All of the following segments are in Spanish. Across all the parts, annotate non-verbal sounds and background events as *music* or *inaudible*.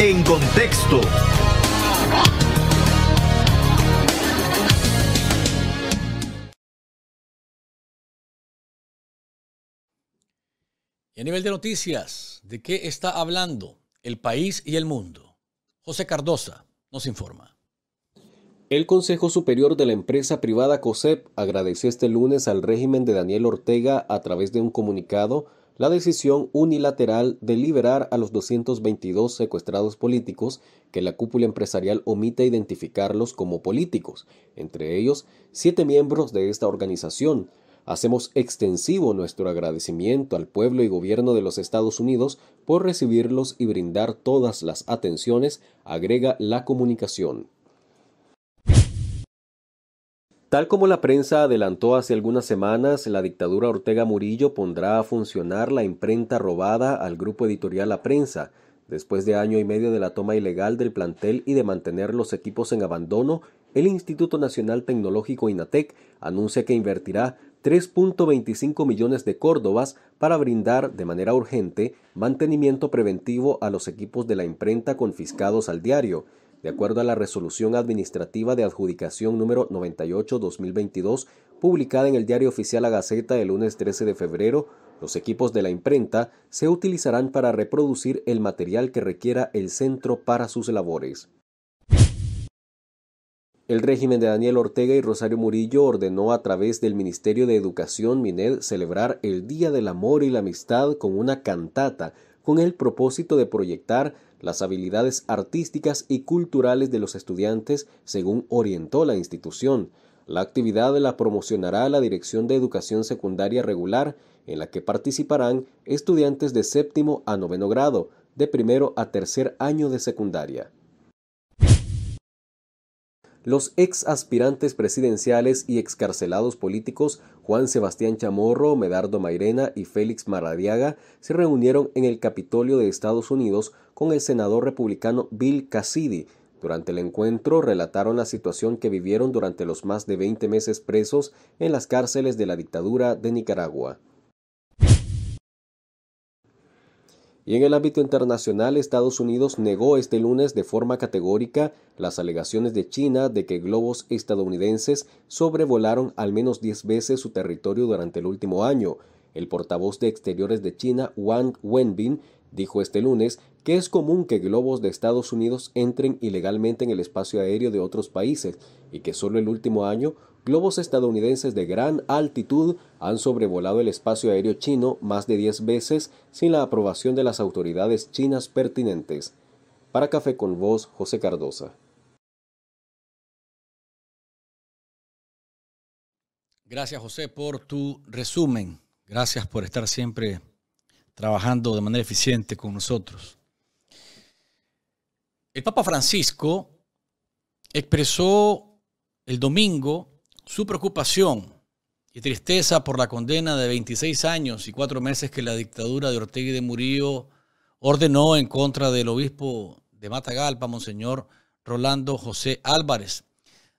en contexto. Y a nivel de noticias, ¿de qué está hablando el país y el mundo? José Cardosa nos informa. El Consejo Superior de la empresa privada COSEP agradeció este lunes al régimen de Daniel Ortega a través de un comunicado la decisión unilateral de liberar a los 222 secuestrados políticos que la cúpula empresarial omite identificarlos como políticos, entre ellos siete miembros de esta organización. Hacemos extensivo nuestro agradecimiento al pueblo y gobierno de los Estados Unidos por recibirlos y brindar todas las atenciones, agrega la comunicación. Tal como la prensa adelantó hace algunas semanas, la dictadura Ortega Murillo pondrá a funcionar la imprenta robada al grupo editorial La Prensa, después de año y medio de la toma ilegal del plantel y de mantener los equipos en abandono, el Instituto Nacional Tecnológico INATEC anuncia que invertirá 3.25 millones de córdobas para brindar de manera urgente mantenimiento preventivo a los equipos de la imprenta confiscados al diario de acuerdo a la resolución administrativa de adjudicación número 98-2022, publicada en el Diario Oficial La Gaceta el lunes 13 de febrero, los equipos de la imprenta se utilizarán para reproducir el material que requiera el centro para sus labores. El régimen de Daniel Ortega y Rosario Murillo ordenó a través del Ministerio de Educación MINED celebrar el Día del Amor y la Amistad con una cantata, con el propósito de proyectar las habilidades artísticas y culturales de los estudiantes según orientó la institución. La actividad la promocionará la Dirección de Educación Secundaria Regular, en la que participarán estudiantes de séptimo a noveno grado, de primero a tercer año de secundaria los ex aspirantes presidenciales y excarcelados políticos Juan Sebastián Chamorro, Medardo Mairena y Félix Maradiaga se reunieron en el Capitolio de Estados Unidos con el senador republicano Bill Cassidy. Durante el encuentro relataron la situación que vivieron durante los más de 20 meses presos en las cárceles de la dictadura de Nicaragua. Y en el ámbito internacional, Estados Unidos negó este lunes de forma categórica las alegaciones de China de que globos estadounidenses sobrevolaron al menos 10 veces su territorio durante el último año. El portavoz de Exteriores de China, Wang Wenbin, dijo este lunes que es común que globos de Estados Unidos entren ilegalmente en el espacio aéreo de otros países y que solo el último año globos estadounidenses de gran altitud han sobrevolado el espacio aéreo chino más de 10 veces sin la aprobación de las autoridades chinas pertinentes. Para Café con Voz, José Cardosa. Gracias José por tu resumen. Gracias por estar siempre trabajando de manera eficiente con nosotros. El Papa Francisco expresó el domingo su preocupación y tristeza por la condena de 26 años y cuatro meses que la dictadura de Ortega y de Murillo ordenó en contra del obispo de Matagalpa, Monseñor Rolando José Álvarez.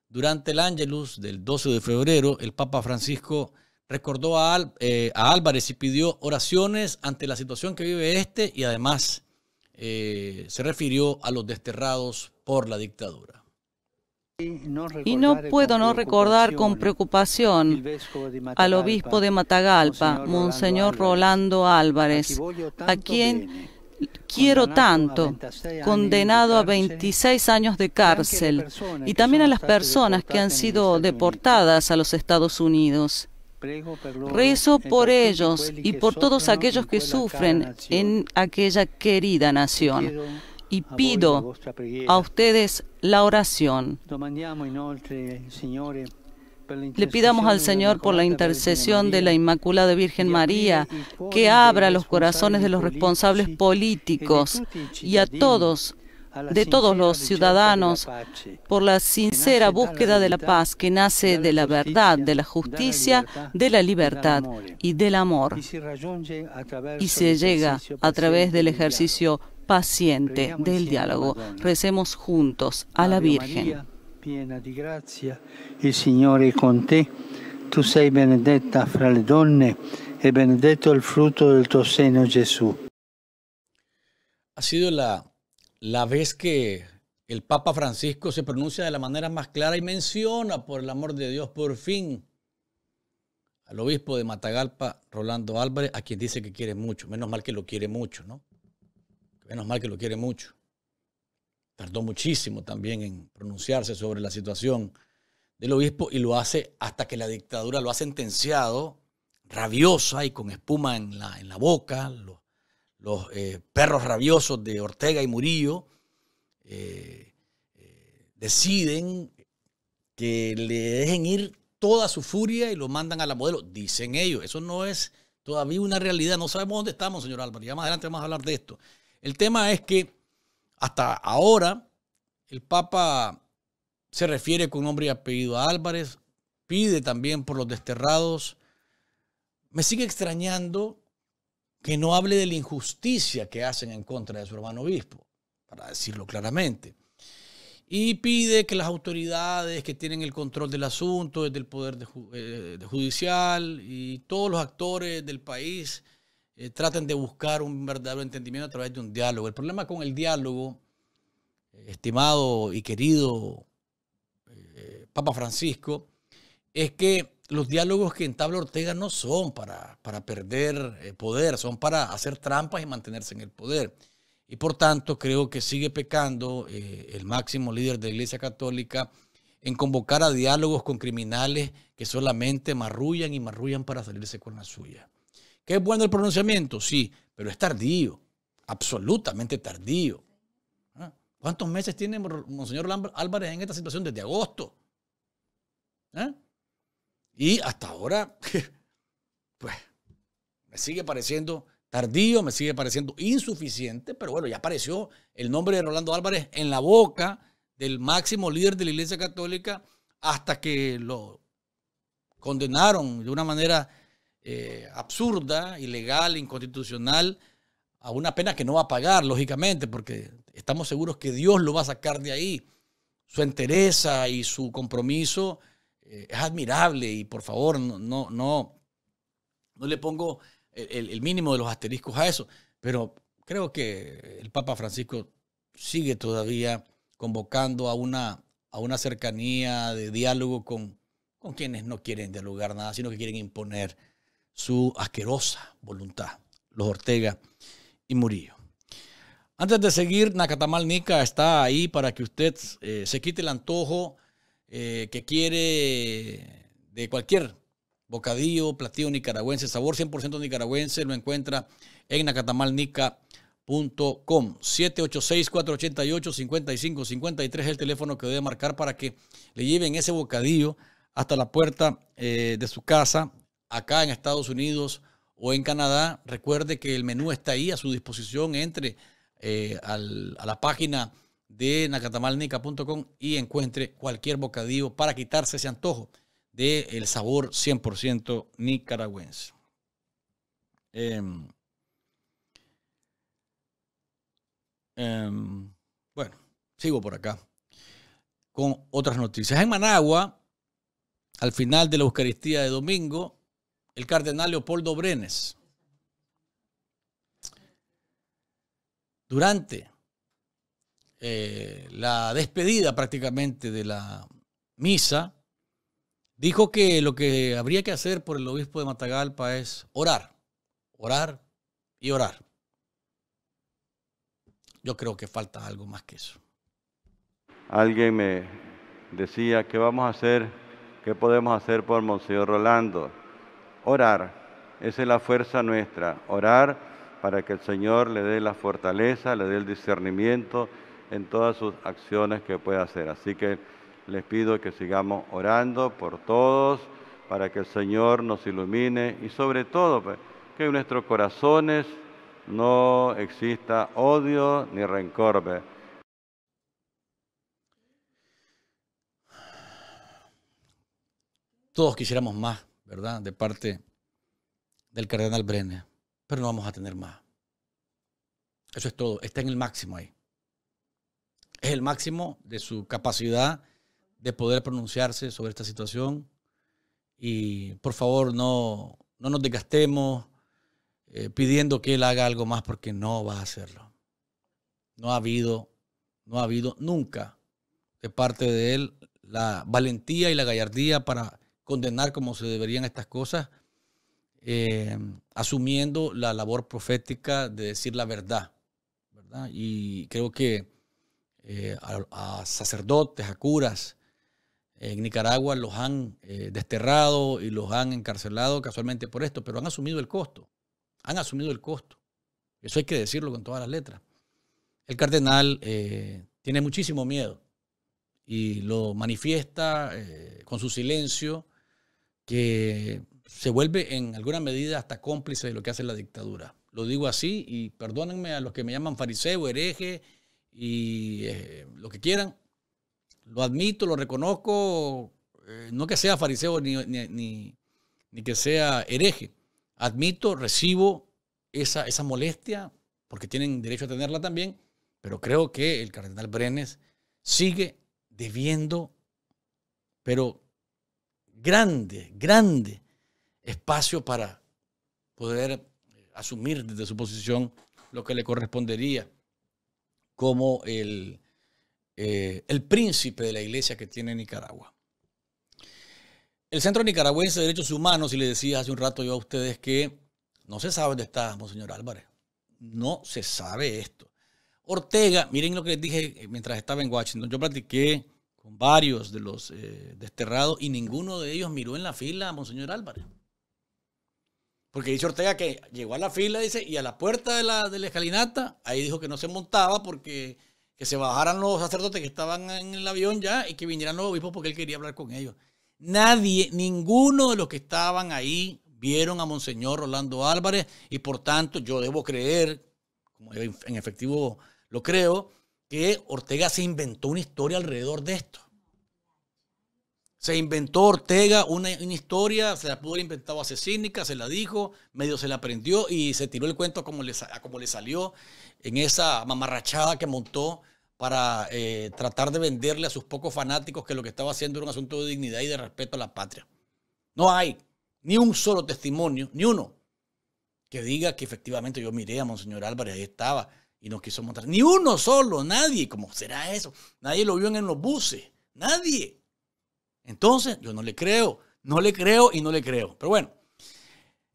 Durante el Ángelus del 12 de febrero, el Papa Francisco recordó eh, a, Álvarez y pidió oraciones ante la situación que vive este y además eh, se refirió a los desterrados por la dictadura. Y no puedo no recordar con preocupación al obispo de Matagalpa, Monseñor Rolando Álvarez, a quien quiero tanto, condenado a 26 años de cárcel, y también a las personas que han sido deportadas a los Estados Unidos. Rezo por ellos y por todos aquellos que sufren en aquella querida nación y pido a ustedes la oración. Le pidamos al Señor por la intercesión de la Inmaculada Virgen María que abra los corazones de los responsables políticos y a todos de todos los ciudadanos por la sincera búsqueda de la paz que nace de la verdad, de la justicia, de la libertad y del amor y se llega a través del ejercicio paciente del diálogo. Recemos juntos a la Virgen. Piena di grazia, Signore con te. Tu sei benedetta fra le donne e benedetto il frutto del tuo seno, Jesús. Ha sido la, la vez que el Papa Francisco se pronuncia de la manera más clara y menciona, por el amor de Dios, por fin, al obispo de Matagalpa, Rolando Álvarez, a quien dice que quiere mucho. Menos mal que lo quiere mucho, ¿no? menos mal que lo quiere mucho. Tardó muchísimo también en pronunciarse sobre la situación del obispo y lo hace hasta que la dictadura lo ha sentenciado rabiosa y con espuma en la, en la boca, los, eh, perros rabiosos de Ortega y Murillo. Eh, eh, deciden que le dejen ir toda su furia y lo mandan a la modelo. Dicen ellos, eso no es todavía una realidad, no sabemos dónde estamos, señor Álvaro, Ya más adelante vamos a hablar de esto. El tema es que hasta ahora el Papa se refiere con nombre y apellido a Álvarez, pide también por los desterrados. Me sigue extrañando que no hable de la injusticia que hacen en contra de su hermano obispo, para decirlo claramente. Y pide que las autoridades que tienen el control del asunto, desde el Poder eh, Judicial y todos los actores del país, eh, traten de buscar un verdadero entendimiento a través de un diálogo. El problema con el diálogo, eh, estimado y querido eh, Papa Francisco, es que los diálogos que entabla Ortega no son para, para perder poder, son para hacer trampas y mantenerse en el poder. Y por tanto creo que sigue pecando el máximo líder de la Iglesia Católica en convocar a diálogos con criminales que solamente marrullan y marrullan para salirse con la suya. ¿Qué es bueno el pronunciamiento? Sí, pero es tardío, absolutamente tardío. ¿Ah? ¿Cuántos meses tiene Monseñor Álvarez en esta situación desde agosto? ¿Ah? Y hasta ahora, *laughs* pues, me sigue pareciendo tardío, me sigue pareciendo insuficiente, pero bueno, ya apareció el nombre de Rolando Álvarez en la boca del máximo líder de la Iglesia Católica hasta que lo condenaron de una manera eh, absurda, ilegal, inconstitucional, a una pena que no va a pagar, lógicamente, porque estamos seguros que Dios lo va a sacar de ahí. Su entereza y su compromiso eh, es admirable y por favor, no, no, no, no le pongo el, mínimo de los asteriscos a eso, pero creo que el Papa Francisco sigue todavía convocando a una, a una cercanía de diálogo con, con quienes no quieren dialogar nada, sino que quieren imponer su asquerosa voluntad, los Ortega y Murillo. Antes de seguir, Nacatamal Nica está ahí para que usted eh, se quite el antojo eh, que quiere eh, de cualquier bocadillo, platillo nicaragüense, sabor 100% nicaragüense, lo encuentra en nacatamalnica.com. 786-488-5553 es el teléfono que debe marcar para que le lleven ese bocadillo hasta la puerta de su casa acá en Estados Unidos o en Canadá, recuerde que el menú está ahí a su disposición. Entre eh, a la página de nacatamalnica.com y encuentre cualquier bocadillo para quitarse ese antojo del sabor 100% nicaragüense. Em, em, bueno, sigo por acá con otras noticias. En Managua, al final de la Eucaristía de domingo, el cardenal Leopoldo Brenes. Durante eh, la despedida prácticamente de la misa, dijo que lo que habría que hacer por el obispo de Matagalpa es orar, orar y orar. Yo creo que falta algo más que eso. Alguien me decía, ¿qué vamos a hacer? ¿Qué podemos hacer por Monseñor Rolando? orar. Esa es la fuerza nuestra, orar para que el Señor le dé la fortaleza, le dé el discernimiento en todas sus acciones que pueda hacer. Así que les pido que sigamos orando por todos, para que el Señor nos ilumine y sobre todo pues, que en nuestros corazones no exista odio ni rencor. Todos quisiéramos más ¿verdad? De parte del cardenal Brenner, Pero no vamos a tener más. Eso es todo. Está en el máximo ahí. Es el máximo de su capacidad de poder pronunciarse sobre esta situación. Y por favor, no, no nos desgastemos eh, pidiendo que él haga algo más porque no va a hacerlo. No ha habido, no ha habido nunca de parte de él la valentía y la gallardía para condenar como se deberían estas cosas, eh, asumiendo la labor profética de decir la verdad. Y creo que eh, a, sacerdotes, a curas eh, en Nicaragua los han desterrado y los han encarcelado casualmente por esto, pero han asumido el costo. Han asumido el costo. Eso hay que decirlo con todas las letras. El cardenal tiene muchísimo miedo y lo manifiesta con su silencio, que se vuelve en alguna medida hasta cómplice de lo que hace la dictadura. Lo digo así y perdónenme a los que me llaman fariseo, hereje y eh, lo que quieran. Lo admito, lo reconozco, eh, no que sea fariseo ni, que sea hereje. Admito, recibo esa, esa molestia, porque tienen derecho a tenerla también, pero creo que el cardenal Brenes sigue debiendo, pero grande, grande espacio para poder asumir desde su posición lo que le correspondería como el, eh, el príncipe de la iglesia que tiene Nicaragua. El Centro Nicaragüense de Derechos Humanos, y le decía hace un rato yo a ustedes que no se sabe dónde está Monseñor Álvarez. No se sabe esto. Ortega, miren lo que les dije mientras estaba en Washington. Yo platiqué varios de los eh, desterrados y ninguno de ellos miró en la fila a Monseñor Álvarez. Porque dice Ortega que llegó a la fila, dice, y a la puerta de la, de la escalinata, ahí dijo que no se montaba porque que se bajaran los sacerdotes que estaban en el avión ya y que vinieran los obispos porque él quería hablar con ellos. Nadie, ninguno de los que estaban ahí vieron a Monseñor Rolando Álvarez y por tanto yo debo creer, como en efectivo lo creo, que Ortega se inventó una historia alrededor de esto. Se inventó Ortega una, historia, se la pudo haber inventado asesínica, se la dijo, medio se la aprendió y se tiró el cuento como le, como le salió en esa mamarrachada que montó para eh, tratar de venderle a sus pocos fanáticos que lo que estaba haciendo era un asunto de dignidad y de respeto a la patria. No hay ni un solo testimonio, ni uno, que diga que efectivamente yo miré a Monseñor Álvarez, ahí estaba, y no quiso montar. Ni uno solo, nadie. ¿Cómo será eso? Nadie lo vio en los buses. Nadie. Entonces, yo no le creo. No le creo y no le creo. Pero bueno.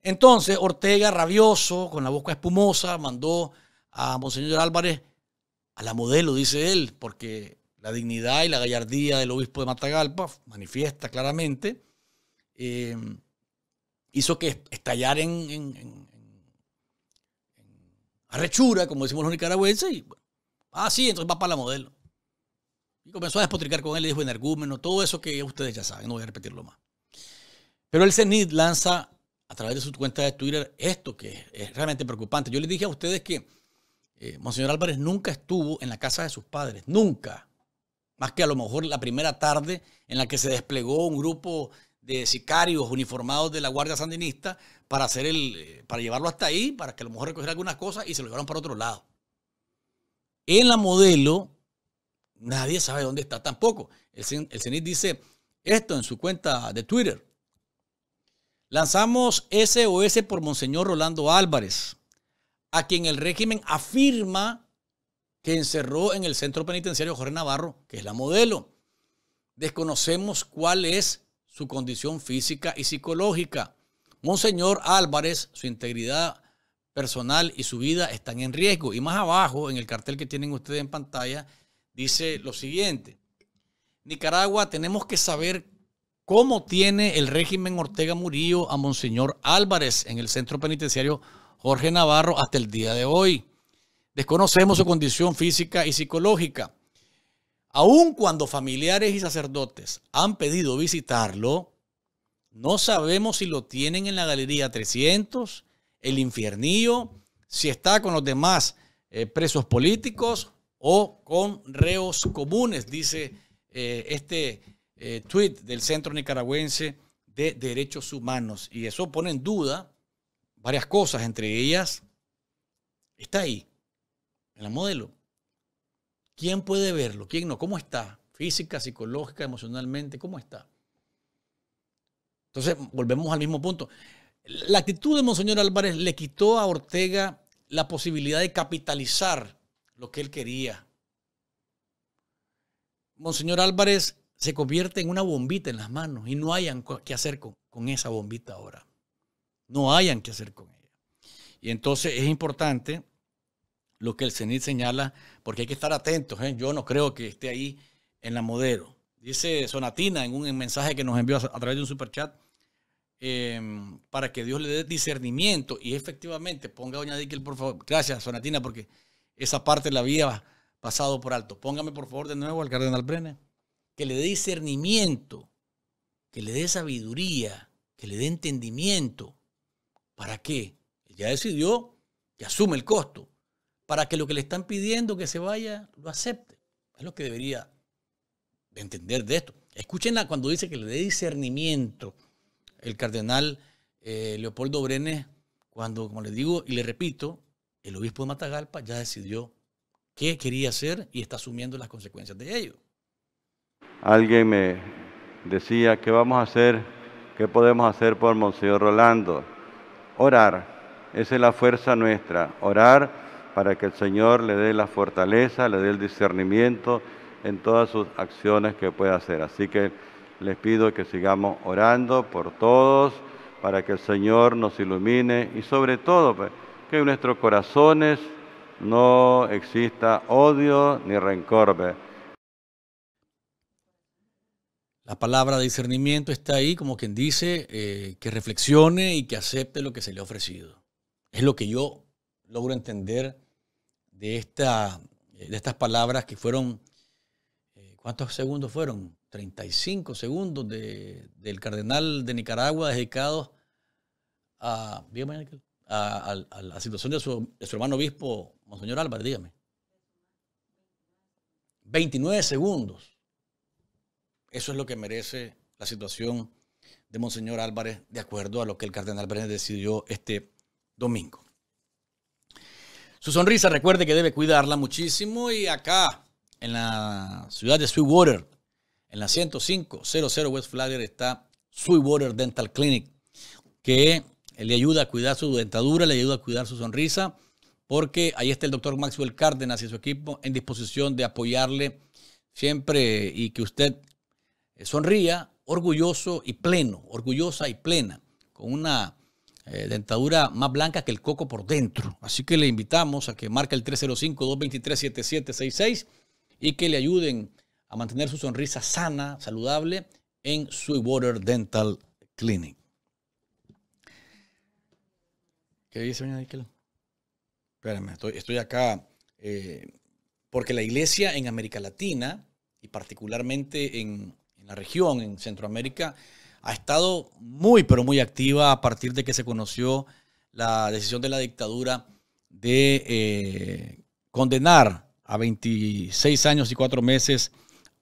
Entonces, Ortega, rabioso, con la boca espumosa, mandó a Monseñor Álvarez a la modelo, dice él, porque la dignidad y la gallardía del obispo de Matagalpa manifiesta claramente. Eh, hizo que estallar en arrechura, como decimos los nicaragüenses, y ah, sí, entonces va para la modelo. Y comenzó a despotricar con él, le dijo energúmeno, todo eso que ustedes ya saben, no voy a repetirlo más. Pero el CENIT lanza a través de su cuenta de Twitter esto que es realmente preocupante. Yo les dije a ustedes que eh, Monseñor Álvarez nunca estuvo en la casa de sus padres, nunca. Más que a lo mejor la primera tarde en la que se desplegó un grupo de sicarios uniformados de la Guardia Sandinista para hacer el, eh, para llevarlo hasta ahí, para que a lo mejor recogiera algunas cosas y se lo llevaron para otro lado. En la modelo, nadie sabe dónde está tampoco. El, el dice esto en su cuenta de Twitter. Lanzamos SOS por Monseñor Rolando Álvarez, a quien el régimen afirma que encerró en el centro penitenciario Jorge Navarro, que es la modelo. Desconocemos cuál es su condición física y psicológica. Monseñor Álvarez, su integridad personal y su vida están en riesgo. Y más abajo, en el cartel que tienen ustedes en pantalla, dice lo siguiente. Nicaragua, tenemos que saber cómo tiene el régimen Ortega Murillo a Monseñor Álvarez en el centro penitenciario Jorge Navarro hasta el día de hoy. Desconocemos su condición física y psicológica. Aun cuando familiares y sacerdotes han pedido visitarlo, no sabemos si lo tienen en la Galería 300, el infiernillo, si está con los demás eh, presos políticos o con reos comunes, dice eh, este eh, tuit tweet del Centro Nicaragüense de Derechos Humanos. Y eso pone en duda varias cosas, entre ellas, está ahí, en la modelo. ¿Quién puede verlo? ¿Quién no? ¿Cómo está? Física, psicológica, emocionalmente, ¿cómo está? Entonces, volvemos al mismo punto. La actitud de Monseñor Álvarez le quitó a Ortega la posibilidad de capitalizar lo que él quería. Monseñor Álvarez se convierte en una bombita en las manos y no hayan qué hacer con, esa bombita ahora. No hayan qué hacer con ella. Y entonces es importante lo que el CENIT señala, porque hay que estar atentos. ¿eh? Yo no creo que esté ahí en la modelo. Dice Sonatina en un mensaje que nos envió a través de un superchat. Em, para que Dios le dé discernimiento y efectivamente ponga Doña Díquel por favor. Gracias, Sonatina, porque esa parte la había pasado por alto. Póngame, por favor, de nuevo al Cardenal Brenner Que le dé discernimiento, que le dé sabiduría, que le dé entendimiento. ¿Para que ya decidió que asume el costo. Para que lo que le están pidiendo que se vaya, lo acepte. Es lo que debería entender de esto. Escúchenla cuando dice que le dé discernimiento el cardenal eh, Leopoldo Brenes, cuando, como les digo y le repito, el obispo de Matagalpa ya decidió qué quería hacer y está asumiendo las consecuencias de ello. Alguien me decía, ¿qué vamos a hacer? ¿Qué podemos hacer por Monseñor Rolando? Orar, esa es la fuerza nuestra, orar para que el Señor le dé la fortaleza, le dé el discernimiento en todas sus acciones que pueda hacer. Así que les pido que sigamos orando por todos para que el Señor nos ilumine y sobre todo pues, que en nuestros corazones no exista odio ni rencor. Pues. La palabra discernimiento está ahí como quien dice eh, que reflexione y que acepte lo que se le ha ofrecido. Es lo que yo logro entender de, esta, de estas palabras que fueron ¿Cuántos segundos fueron? 35 segundos del cardenal de Nicaragua dedicados a, la situación de su, hermano obispo, Monseñor Álvarez, dígame. 29 segundos. Eso es lo que merece la situación de Monseñor Álvarez, de acuerdo a lo que el cardenal Brenes decidió este domingo. Su sonrisa, recuerde que debe cuidarla muchísimo y acá en la ciudad de Sweetwater, en la 10500 West Flagler está Sweetwater Dental Clinic, que le ayuda a cuidar su dentadura, le ayuda a cuidar su sonrisa, porque ahí está el doctor Maxwell Cárdenas y su equipo en disposición de apoyarle siempre y que usted eh, sonría orgulloso y pleno, orgullosa y plena, con una eh, dentadura más blanca que el coco por dentro. Así que le invitamos a que marque el 305-223-7766 y que le ayuden a mantener su sonrisa sana, saludable en Sweetwater Dental Clinic. ¿Qué dice, doña Miquel? Espérame, estoy, acá eh, porque la iglesia en América Latina y particularmente en, la región, en Centroamérica, ha estado muy, pero muy activa a partir de que se conoció la decisión de la dictadura de eh, condenar a 26 años y 4 meses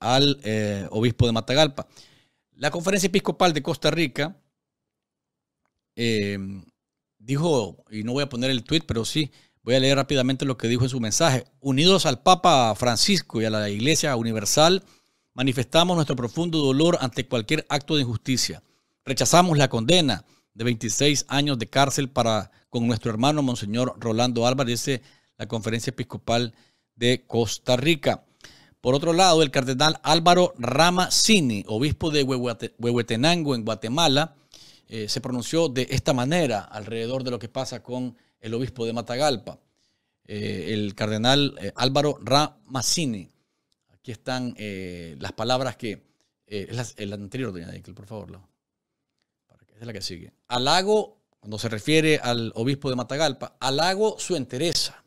al eh, obispo de Matagalpa. La conferencia episcopal de Costa Rica eh, dijo, y no voy a poner el tweet, pero sí, voy a leer rápidamente lo que dijo en su mensaje. Unidos al Papa Francisco y a la Iglesia Universal, manifestamos nuestro profundo dolor ante cualquier acto de injusticia. Rechazamos la condena de 26 años de cárcel para con nuestro hermano Monseñor Rolando Álvarez, dice la conferencia episcopal de Costa Rica. Por otro lado, el cardenal Álvaro Ramacini, obispo de Huehuetenango en Guatemala, eh, se pronunció de esta manera alrededor de lo que pasa con el obispo de Matagalpa. Eh, el cardenal eh, Álvaro Ramacini. Aquí están las palabras que... es la anterior, doña por favor. es la que sigue. Alago, cuando se refiere al obispo de Matagalpa, alago su entereza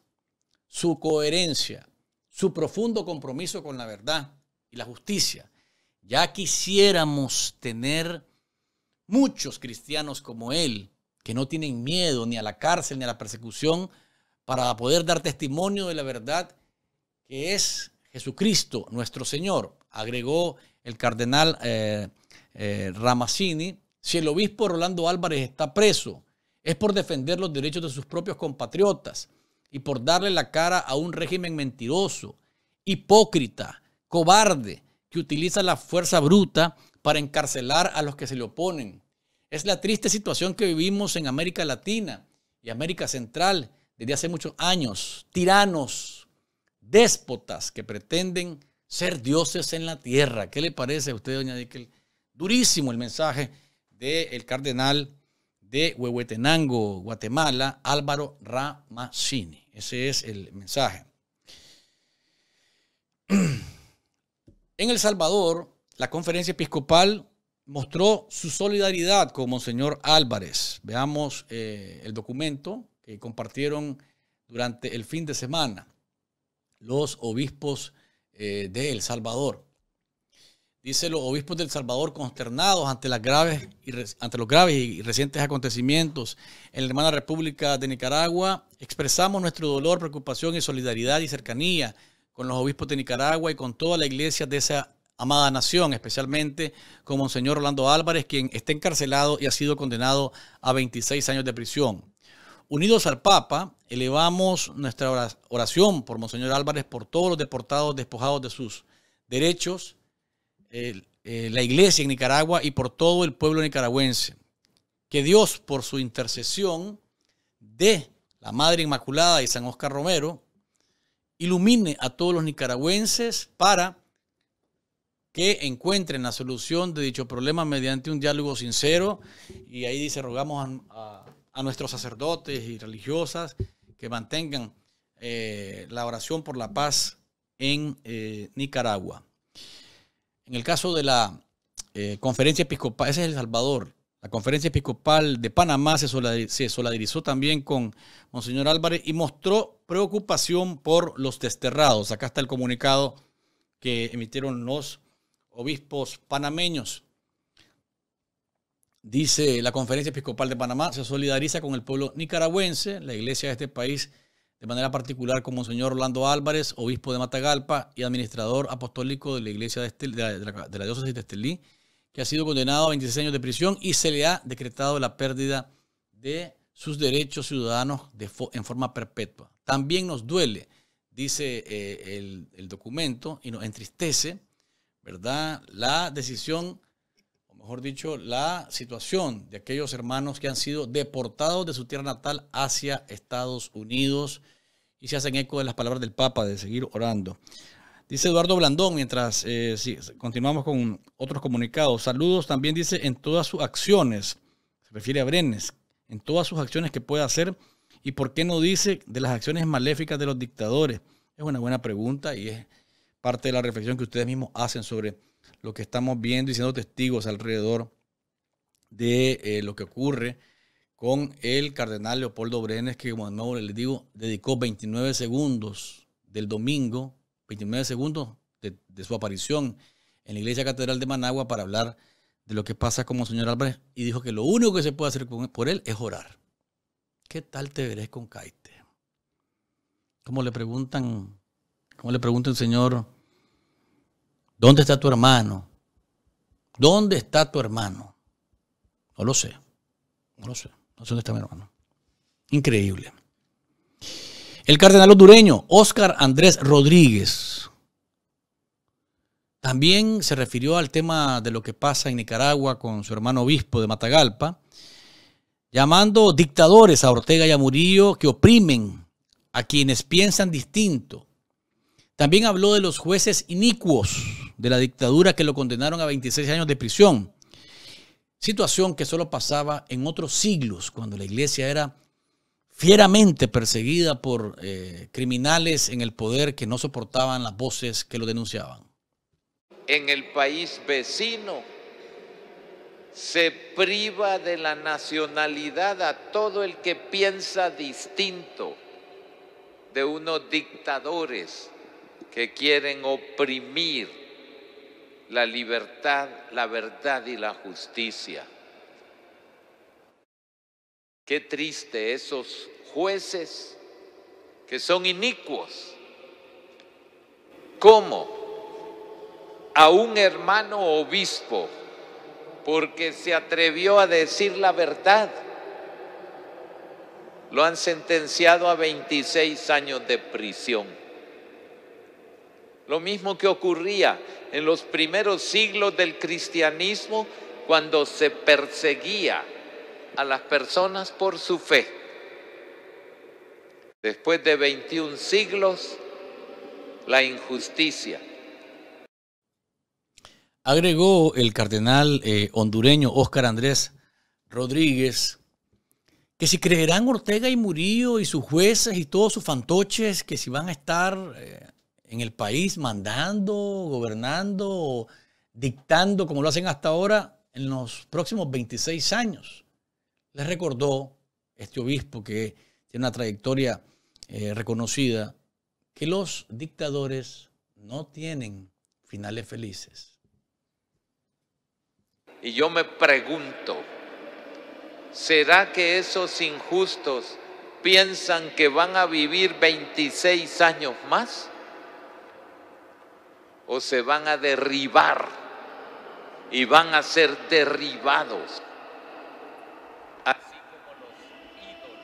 su coherencia, su profundo compromiso con la verdad y la justicia. Ya quisiéramos tener muchos cristianos como él, que no tienen miedo ni a la cárcel ni a la persecución, para poder dar testimonio de la verdad que es Jesucristo nuestro Señor, agregó el cardenal eh, eh Ramazzini, si el obispo Rolando Álvarez está preso, es por defender los derechos de sus propios compatriotas y por darle la cara a un régimen mentiroso, hipócrita, cobarde, que utiliza la fuerza bruta para encarcelar a los que se le oponen. Es la triste situación que vivimos en América Latina y América Central desde hace muchos años. Tiranos, déspotas que pretenden ser dioses en la tierra. ¿Qué le parece a usted, doña Díquel? Durísimo el mensaje del cardenal de Huehuetenango, Guatemala, Álvaro Ramacini. Ese es el mensaje. *clears throat* En El Salvador, la conferencia episcopal mostró su solidaridad con Monseñor Álvarez. Veamos eh, el documento que compartieron durante el fin de semana los obispos eh, de El Salvador. Dice los obispos del Salvador consternados ante, las graves ante los graves y recientes acontecimientos en la hermana República de Nicaragua, expresamos nuestro dolor, preocupación y solidaridad y cercanía con los obispos de Nicaragua y con toda la iglesia de esa amada nación, especialmente con Monseñor Orlando Álvarez, quien está encarcelado y ha sido condenado a 26 años de prisión. Unidos al Papa, elevamos nuestra oración por Monseñor Álvarez, por todos los deportados despojados de sus derechos eh, la iglesia en Nicaragua y por todo el pueblo nicaragüense. Que Dios, por su intercesión de la Madre Inmaculada y San Oscar Romero, ilumine a todos los nicaragüenses para que encuentren la solución de dicho problema mediante un diálogo sincero. Y ahí dice, rogamos a, nuestros sacerdotes y religiosas que mantengan eh, la oración por la paz en eh, Nicaragua. En el caso de la eh, conferencia episcopal, ese es El Salvador, la conferencia episcopal de Panamá se solidarizó, se solidarizó también con Monseñor Álvarez y mostró preocupación por los desterrados. Acá está el comunicado que emitieron los obispos panameños. Dice la Conferencia Episcopal de Panamá se solidariza con el pueblo nicaragüense. La iglesia de este país de manera particular como señor Orlando Álvarez, obispo de Matagalpa y administrador apostólico de la iglesia de, de, la, diócesis de Estelí, que ha sido condenado a 26 años de prisión y se le ha decretado la pérdida de sus derechos ciudadanos en forma perpetua. También nos duele, dice eh, el, el, documento, y nos entristece, ¿verdad?, la decisión mejor dicho, la situación de aquellos hermanos que han sido deportados de su tierra natal hacia Estados Unidos y se hacen eco de las palabras del Papa de seguir orando. Dice Eduardo Blandón, mientras eh, continuamos con otros comunicados, saludos también dice en todas sus acciones, se refiere a Brenes, en todas sus acciones que puede hacer y por qué no dice de las acciones maléficas de los dictadores. Es una buena pregunta y es parte de la reflexión que ustedes mismos hacen sobre lo que estamos viendo y siendo testigos alrededor de eh, lo que ocurre con el cardenal Leopoldo Brenes, que como de nuevo les digo, dedicó 29 segundos del domingo, 29 segundos de, su aparición en la Iglesia Catedral de Managua para hablar de lo que pasa con señor Álvarez y dijo que lo único que se puede hacer por él es orar. ¿Qué tal te verés con Caite? ¿Cómo le preguntan, ¿Cómo le pregunta el Señor ¿Dónde está tu hermano? ¿Dónde está tu hermano? No lo sé. No lo sé. No sé dónde está mi hermano. Increíble. El cardenal hondureño, Óscar Andrés Rodríguez, también se refirió al tema de lo que pasa en Nicaragua con su hermano obispo de Matagalpa, llamando dictadores a Ortega y a Murillo que oprimen a quienes piensan distinto. También habló de los jueces inicuos de la dictadura que lo condenaron a 26 años de prisión. Situación que solo pasaba en otros siglos, cuando la iglesia era fieramente perseguida por eh, criminales en el poder que no soportaban las voces que lo denunciaban. En el país vecino se priva de la nacionalidad a todo el que piensa distinto de unos dictadores que quieren oprimir la libertad, la verdad y la justicia. Qué triste esos jueces que son inicuos. ¿Cómo? A un hermano obispo, porque se atrevió a decir la verdad, lo han sentenciado a 26 años de prisión. Lo mismo que ocurría en los primeros siglos del cristianismo cuando se perseguía a las personas por su fe. Después de 21 siglos, la injusticia. Agregó el cardenal eh, hondureño Óscar Andrés Rodríguez que si creerán Ortega y Murillo y sus jueces y todos sus fantoches, que si van a estar eh, en el país mandando, gobernando, dictando como lo hacen hasta ahora en los próximos 26 años. Les recordó este obispo que tiene una trayectoria eh, reconocida que los dictadores no tienen finales felices. Y yo me pregunto, ¿será que esos injustos piensan que van a vivir 26 años más? o se van a derribar y van a ser derribados. Así como los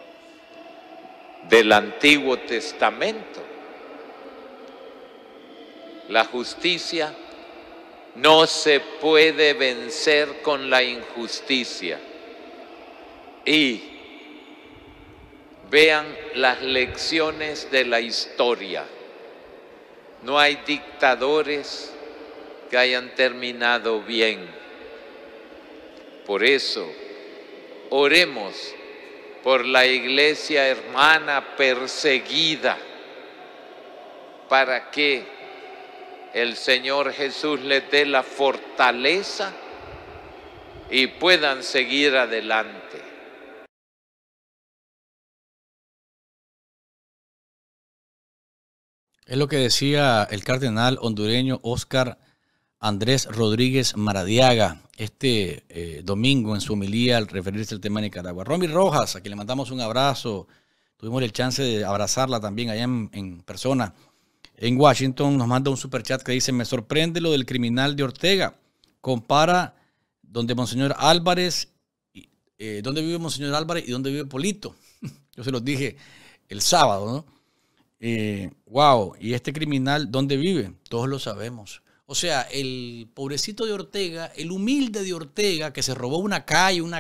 ídolos del Antiguo Testamento. La justicia no se puede vencer con la injusticia. Y vean las lecciones de la historia no hay dictadores que hayan terminado bien. Por eso, oremos por la iglesia hermana perseguida, para que el Señor Jesús les dé la fortaleza y puedan seguir adelante. Es lo que decía el cardenal hondureño Oscar Andrés Rodríguez Maradiaga este eh, domingo en su homilía al referirse al tema de Nicaragua. Romy Rojas, a quien le mandamos un abrazo. Tuvimos el chance de abrazarla también allá en, persona. En Washington nos manda un superchat que dice, me sorprende lo del criminal de Ortega. Compara donde Monseñor Álvarez, eh, dónde vive Monseñor Álvarez y dónde vive Polito. *laughs* Yo se los dije el sábado, ¿no? wow, eh, ¿y este criminal dónde vive? Todos lo sabemos. O sea, el pobrecito de Ortega, el humilde de Ortega, que se robó una calle, un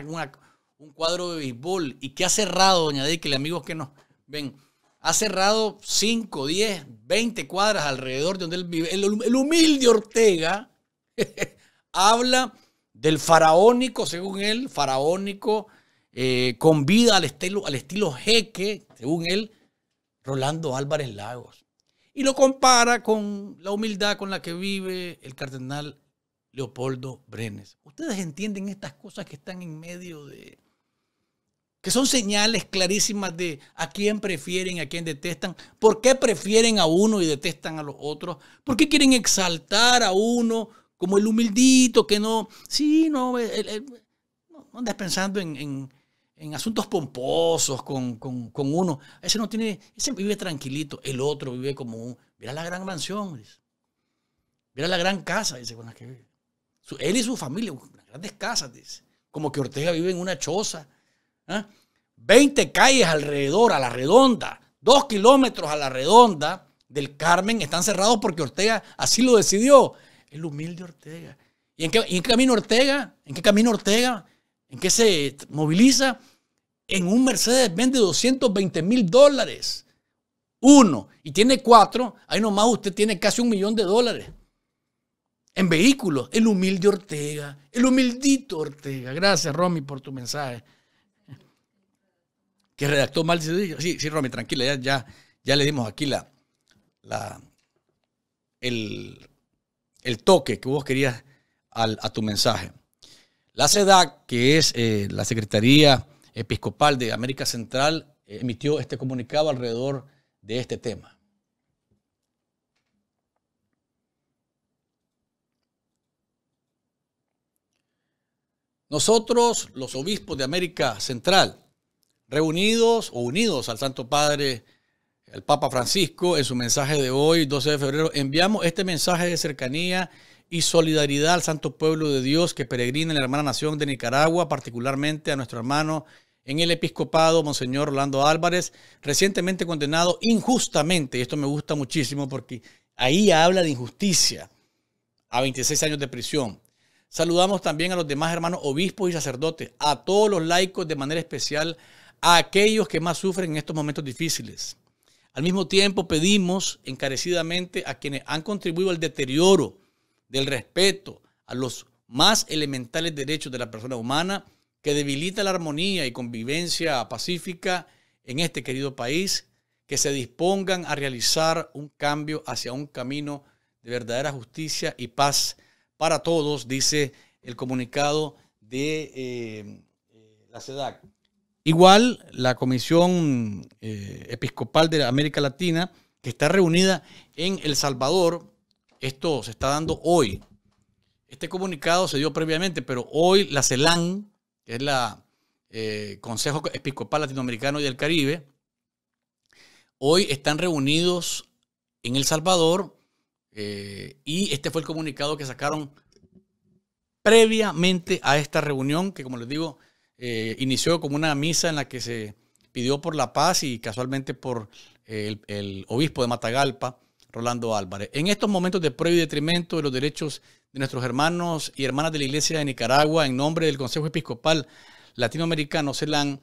cuadro de béisbol y que ha cerrado, doña le amigos que nos ven, ha cerrado 5, 10, 20 cuadras alrededor de donde él vive. El, humilde Ortega *laughs* habla del faraónico, según él, faraónico, eh, con vida al al estilo jeque, según él, Rolando Álvarez Lagos. Y lo compara con la humildad con la que vive el cardenal Leopoldo Brenes. Ustedes entienden estas cosas que están en medio de... que son señales clarísimas de a quién prefieren, a quién detestan, por qué prefieren a uno y detestan a los otros, por qué quieren exaltar a uno como el humildito que no, sí, no, andas pensando en en asuntos pomposos con, uno. Ese no tiene, ese vive tranquilito, el otro vive como un, mira la gran mansión, dice. mira la gran casa, dice, con que vive. él y su familia, grandes casas, dice. Como que Ortega vive en una choza. ¿ah? Veinte 20 calles alrededor, a la redonda, dos kilómetros a la redonda del Carmen están cerrados porque Ortega así lo decidió. El humilde Ortega. ¿Y en qué, y en qué camino Ortega? ¿En qué camino Ortega? ¿En qué se moviliza? en un mercedes vende 220 mil dólares. Uno. Y tiene cuatro. Ahí nomás usted tiene casi un millón de dólares. En vehículos. El humilde Ortega. El humildito Ortega. Gracias, Romy, por tu mensaje. Que redactó mal. Sí, sí, Romy, tranquila. Ya, ya, le dimos aquí la, la, el, el toque que vos querías a tu mensaje. La SEDAC, que es eh, la Secretaría Episcopal de América Central eh, emitió este comunicado alrededor de este tema. Nosotros, los obispos de América Central, reunidos o unidos al Santo Padre, el Papa Francisco, en su mensaje de hoy, 12 de febrero, enviamos este mensaje de cercanía y solidaridad al santo pueblo de Dios que peregrina en la hermana nación de Nicaragua, particularmente a nuestro hermano en el episcopado, Monseñor Orlando Álvarez, recientemente condenado injustamente, y esto me gusta muchísimo porque ahí habla de injusticia, a 26 años de prisión. Saludamos también a los demás hermanos obispos y sacerdotes, a todos los laicos de manera especial, a aquellos que más sufren en estos momentos difíciles. Al mismo tiempo pedimos encarecidamente a quienes han contribuido al deterioro del respeto a los más elementales derechos de la persona humana que debilita la armonía y convivencia pacífica en este querido país, que se dispongan a realizar un cambio hacia un camino de verdadera justicia y paz para todos, dice el comunicado de eh, eh, la CEDAC. Igual, la Comisión eh, Episcopal de América Latina, que está reunida en El Salvador, esto se está dando hoy. Este comunicado se dio previamente, pero hoy la CELAN, que es la eh, Consejo Episcopal Latinoamericano y del Caribe, hoy están reunidos en El Salvador eh, y este fue el comunicado que sacaron previamente a esta reunión, que como les digo, eh, inició como una misa en la que se pidió por la paz y casualmente por el obispo de Matagalpa, Rolando Álvarez. En estos momentos de y detrimento de los derechos de nuestros hermanos y hermanas de la Iglesia de Nicaragua, en nombre del Consejo Episcopal Latinoamericano, se han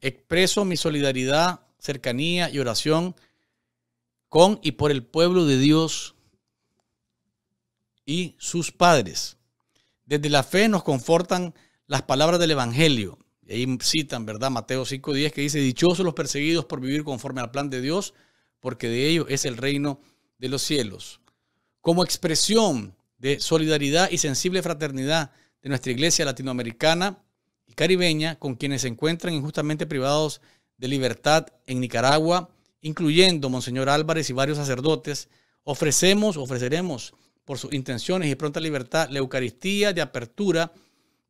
expreso mi solidaridad, cercanía y oración con y por el pueblo de Dios y sus padres. Desde la fe nos confortan las palabras del Evangelio. ahí citan, ¿verdad? Mateo 5.10 que dice, dichosos los perseguidos por vivir conforme al plan de Dios, porque de ellos es el reino de de los cielos, como expresión de solidaridad y sensible fraternidad de nuestra iglesia latinoamericana y caribeña con quienes se encuentran injustamente privados de libertad en Nicaragua, incluyendo Monseñor Álvarez y varios sacerdotes, ofrecemos, ofreceremos por sus intenciones y pronta libertad la Eucaristía de apertura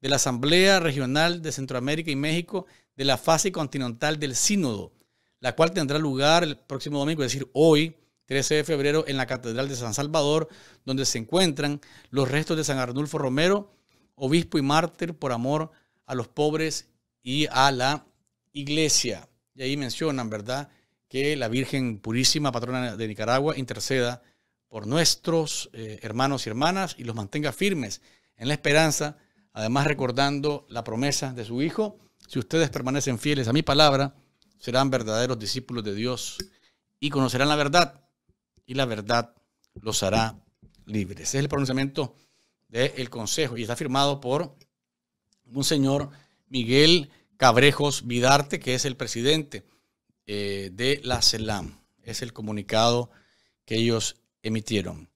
de la Asamblea Regional de Centroamérica y México de la fase continental del Sínodo, la cual tendrá lugar el próximo domingo, es decir, hoy, 13 de febrero en la Catedral de San Salvador, donde se encuentran los restos de San Arnulfo Romero, obispo y mártir por amor a los pobres y a la iglesia. Y ahí mencionan, ¿verdad?, que la Virgen Purísima, patrona de Nicaragua, interceda por nuestros eh, hermanos y hermanas y los mantenga firmes en la esperanza, además recordando la promesa de su Hijo, si ustedes permanecen fieles a mi palabra, serán verdaderos discípulos de Dios y conocerán la verdad y la verdad los hará libres. es el pronunciamiento del Consejo y está firmado por un señor Miguel Cabrejos Vidarte, que es el presidente eh, de la CELAM. Es el comunicado que ellos emitieron.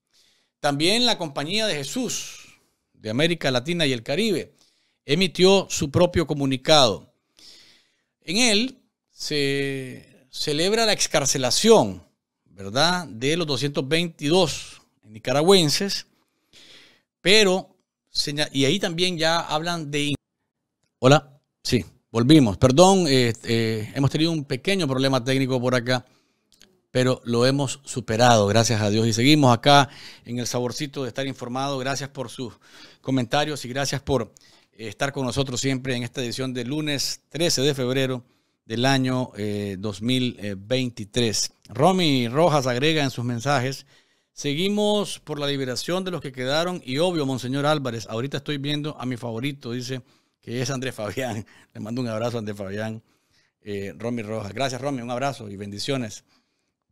También la Compañía de Jesús de América Latina y el Caribe emitió su propio comunicado. En él se celebra la excarcelación ¿verdad? De los 222 nicaragüenses, pero, y ahí también ya hablan de... Hola, sí, volvimos. Perdón, este, eh, hemos tenido un pequeño problema técnico por acá, pero lo hemos superado, gracias a Dios. Y seguimos acá en el saborcito de estar informado. Gracias por sus comentarios y gracias por eh, estar con nosotros siempre en esta edición de lunes 13 de febrero del año 2023. Eh, Romy Rojas agrega en sus mensajes, seguimos por la liberación de los que quedaron y obvio, Monseñor Álvarez, ahorita estoy viendo a mi favorito, dice que es Andrés Fabián. *laughs* Le mando un abrazo a Andrés Fabián, eh, Romy Rojas. Gracias Romy, un abrazo y bendiciones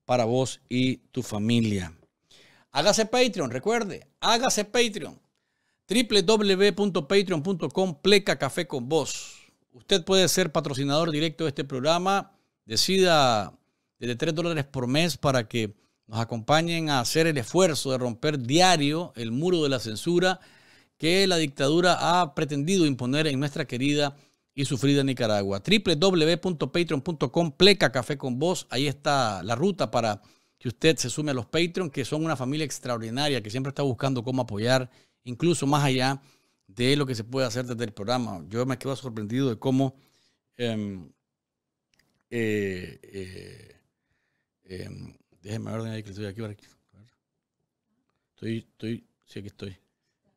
para vos y tu familia. Hágase Patreon, recuerde, hágase Patreon www.patreon.com pleca café con vos. Usted puede ser patrocinador directo de este programa. Decida desde tres dólares por mes para que nos acompañen a hacer el esfuerzo de romper diario el muro de la censura que la dictadura ha pretendido imponer en nuestra querida y sufrida Nicaragua. www.patreon.com, pleca café con vos. Ahí está la ruta para que usted se sume a los Patreon, que son una familia extraordinaria que siempre está buscando cómo apoyar, incluso más allá de lo que se puede hacer desde el programa. Yo me quedo sorprendido de cómo em, eh, eh, eh, em, déjenme que estoy aquí. Estoy, estoy, sí, aquí estoy.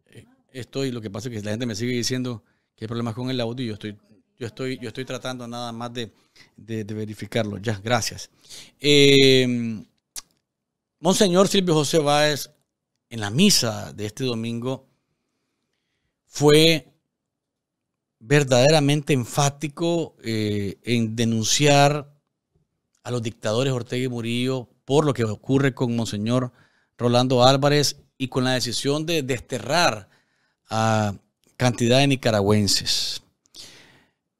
Eh, estoy, lo que pasa es que la gente me sigue diciendo que hay problemas con el audio y yo estoy, yo estoy, yo estoy tratando nada más de, de verificarlo. Ya, gracias. Em, Monseñor Silvio José Báez, en la misa de este domingo, fue verdaderamente enfático eh, en denunciar a los dictadores Ortega y Murillo por lo que ocurre con Monseñor Rolando Álvarez y con la decisión de desterrar a cantidad de nicaragüenses.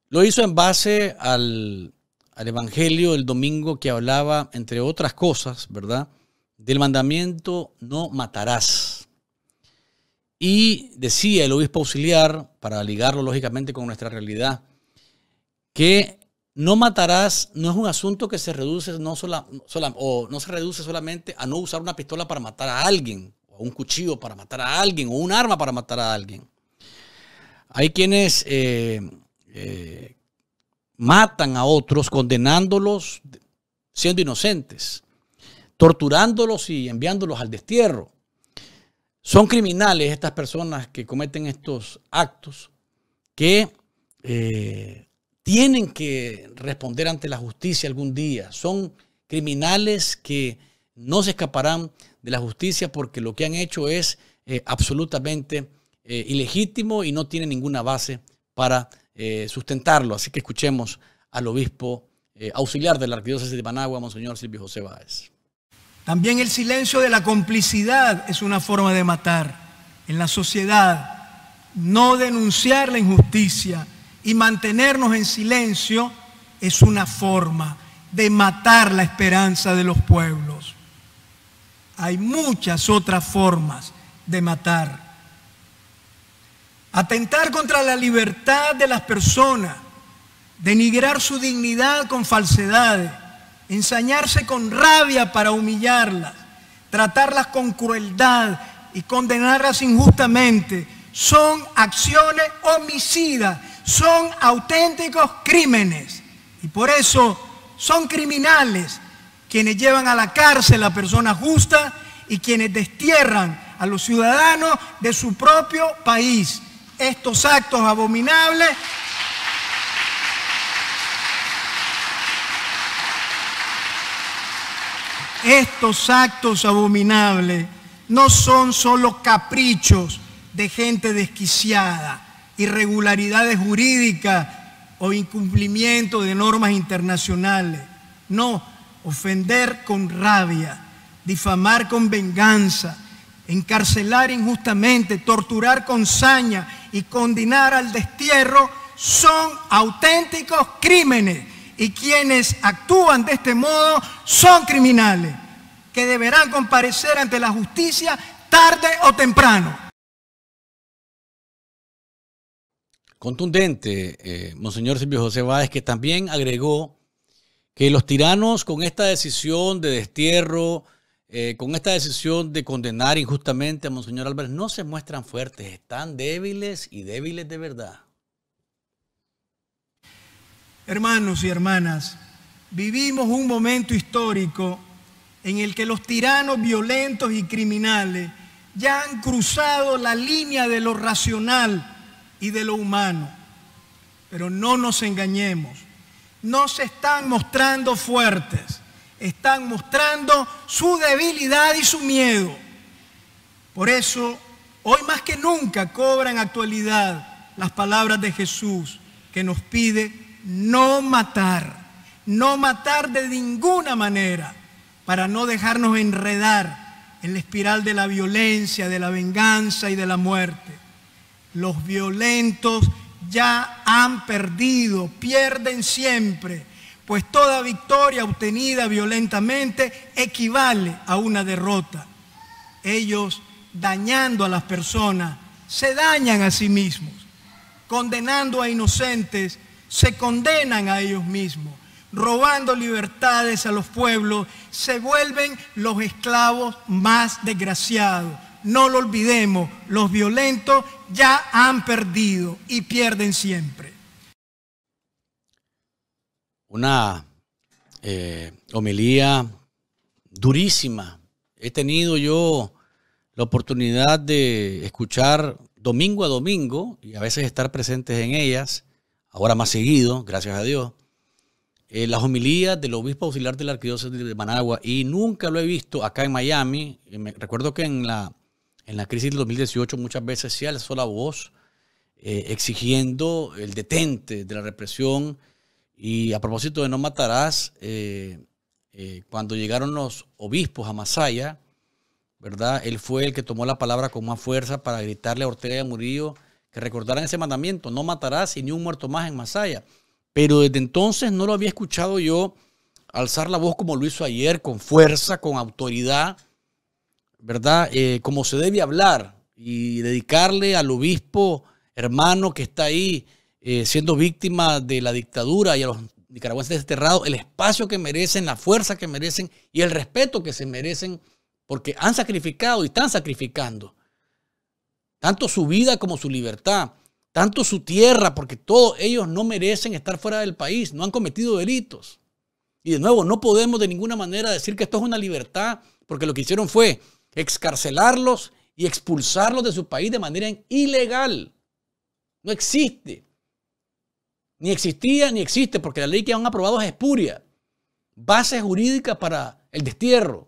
Lo hizo en base al, al Evangelio del domingo que hablaba, entre otras cosas, ¿verdad? Del mandamiento no matarás. Y decía el obispo auxiliar, para ligarlo lógicamente con nuestra realidad, que no matarás no es un asunto que se reduce no o no se reduce solamente a no usar una pistola para matar a alguien, o un cuchillo para matar a alguien, o un arma para matar a alguien. Hay quienes eh, eh, matan a otros condenándolos siendo inocentes, torturándolos y enviándolos al destierro. Son criminales estas personas que cometen estos actos que eh, tienen que responder ante la justicia algún día. Son criminales que no se escaparán de la justicia porque lo que han hecho es eh, absolutamente eh, ilegítimo y no tiene ninguna base para sustentarlo. Así que escuchemos al obispo auxiliar de la Arquidiócesis de Managua, Monseñor Silvio José Báez. También el silencio de la complicidad es una forma de matar en la sociedad. No denunciar la injusticia y mantenernos en silencio es una forma de matar la esperanza de los pueblos. Hay muchas otras formas de matar. Atentar contra la libertad de las personas, denigrar su dignidad con falsedades, ensañarse con rabia para humillarlas, tratarlas con crueldad y condenarlas injustamente, son acciones homicidas, son auténticos crímenes. Y por eso son criminales quienes llevan a la cárcel a personas justas y quienes destierran a los ciudadanos de su propio país. Estos actos abominables Estos actos abominables no son solo caprichos de gente desquiciada, irregularidades jurídicas o incumplimiento de normas internacionales. No, ofender con rabia, difamar con venganza, encarcelar injustamente, torturar con saña y condenar al destierro son auténticos crímenes y quienes actúan de este modo son criminales, que deberán comparecer ante la justicia tarde o temprano. Contundente, eh, Monseñor Silvio José Báez, que también agregó que los tiranos con esta decisión de destierro, eh, con esta decisión de condenar injustamente a Monseñor Álvarez, no se muestran fuertes, están débiles y débiles de verdad. Hermanos y hermanas, vivimos un momento histórico en el que los tiranos violentos y criminales ya han cruzado la línea de lo racional y de lo humano. Pero no nos engañemos, no se están mostrando fuertes, están mostrando su debilidad y su miedo. Por eso, hoy más que nunca cobran actualidad las palabras de Jesús que nos pide no matar, no matar de ninguna manera, para no dejarnos enredar en la espiral de la violencia, de la venganza y de la muerte. Los violentos ya han perdido, pierden siempre, pues toda victoria obtenida violentamente equivale a una derrota. Ellos, dañando a las personas, se dañan a sí mismos, condenando a inocentes se condenan a ellos mismos, robando libertades a los pueblos, se vuelven los esclavos más desgraciados. No lo olvidemos, los violentos ya han perdido y pierden siempre. Una eh, homilía durísima. He tenido yo la oportunidad de escuchar domingo a domingo y a veces estar presentes en ellas ahora más seguido, gracias a Dios, eh, las homilías del obispo auxiliar de la arquidiócesis de Managua y nunca lo he visto acá en Miami. Eh, recuerdo que en la, en la crisis del 2018 muchas veces se alzó la voz eh, exigiendo el detente de la represión y a propósito de no matarás, cuando llegaron los obispos a Masaya, ¿verdad? Él fue el que tomó la palabra con más fuerza para gritarle a Ortega y a Murillo que recordaran ese mandamiento, no matarás y ni un muerto más en Masaya. Pero desde entonces no lo había escuchado yo alzar la voz como lo hizo ayer, con fuerza, con autoridad, ¿verdad? Eh, como se debe hablar y dedicarle al obispo hermano que está ahí eh, siendo víctima de la dictadura y a los nicaragüenses desterrados el espacio que merecen, la fuerza que merecen y el respeto que se merecen porque han sacrificado y están sacrificando tanto su vida como su libertad, tanto su tierra, porque todos ellos no merecen estar fuera del país, no han cometido delitos. Y de nuevo, no podemos de ninguna manera decir que esto es una libertad, porque lo que hicieron fue excarcelarlos y expulsarlos de su país de manera ilegal. No existe. Ni existía ni existe, porque la ley que han aprobado es espuria. Base jurídica para el destierro.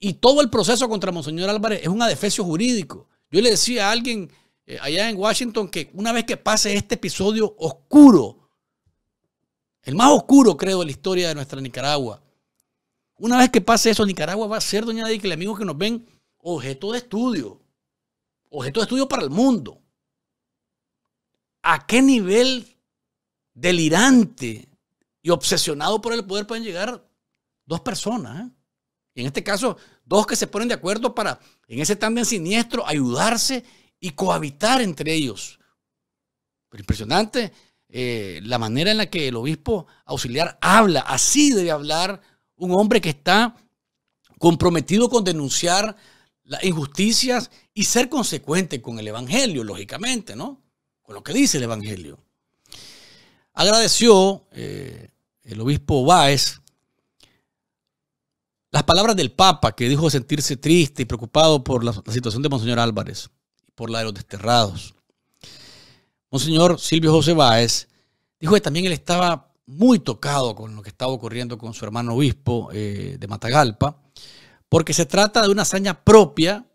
Y todo el proceso contra Monseñor Álvarez es un adefesio jurídico. Yo le decía a alguien eh, allá en Washington que una vez que pase este episodio oscuro, el más oscuro creo de la historia de nuestra Nicaragua, una vez que pase eso, Nicaragua va a ser, doña que el amigo que nos ven, objeto de estudio. Objeto de estudio para el mundo. ¿A qué nivel delirante y obsesionado por el poder pueden llegar dos personas? Eh? Y en este caso, dos que se ponen de acuerdo para en ese también siniestro, ayudarse y cohabitar entre ellos. Pero impresionante eh, la manera en la que el obispo auxiliar habla. Así debe hablar un hombre que está comprometido con denunciar las injusticias y ser consecuente con el Evangelio, lógicamente, ¿no? Con lo que dice el Evangelio. Agradeció eh, el obispo Báez las palabras del Papa, que dijo sentirse triste y preocupado por la, situación de Monseñor Álvarez, por la de los desterrados. Monseñor Silvio José Báez dijo que también él estaba muy tocado con lo que estaba ocurriendo con su hermano obispo eh, de Matagalpa, porque se trata de una hazaña propia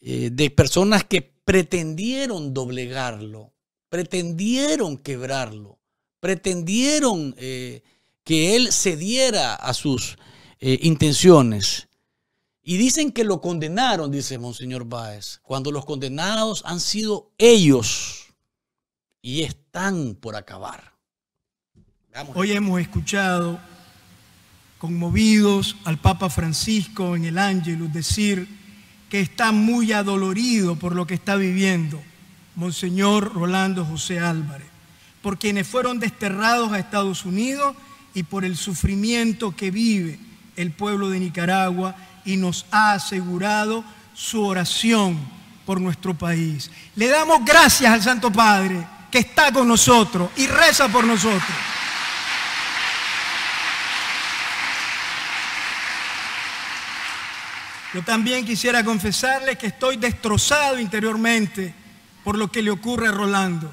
eh, de personas que pretendieron doblegarlo, pretendieron quebrarlo, pretendieron eh, que él cediera a sus eh, intenciones. Y dicen que lo condenaron, dice Monseñor Báez, cuando los condenados han sido ellos y están por acabar. Hoy hemos escuchado conmovidos al Papa Francisco en el Ángelus decir que está muy adolorido por lo que está viviendo Monseñor Rolando José Álvarez, por quienes fueron desterrados a Estados Unidos y por el sufrimiento que vive el pueblo de Nicaragua y nos ha asegurado su oración por nuestro país. Le damos gracias al Santo Padre que está con nosotros y reza por nosotros. Yo también quisiera confesarles que estoy destrozado interiormente por lo que le ocurre a Rolando,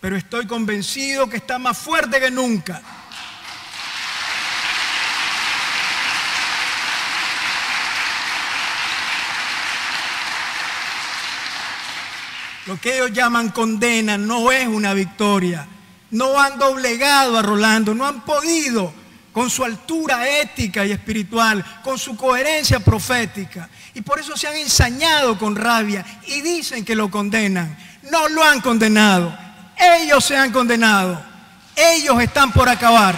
pero estoy convencido que está más fuerte que nunca Lo que ellos llaman condena no es una victoria. No han doblegado a Rolando, no han podido con su altura ética y espiritual, con su coherencia profética. Y por eso se han ensañado con rabia y dicen que lo condenan. No lo han condenado. Ellos se han condenado. Ellos están por acabar.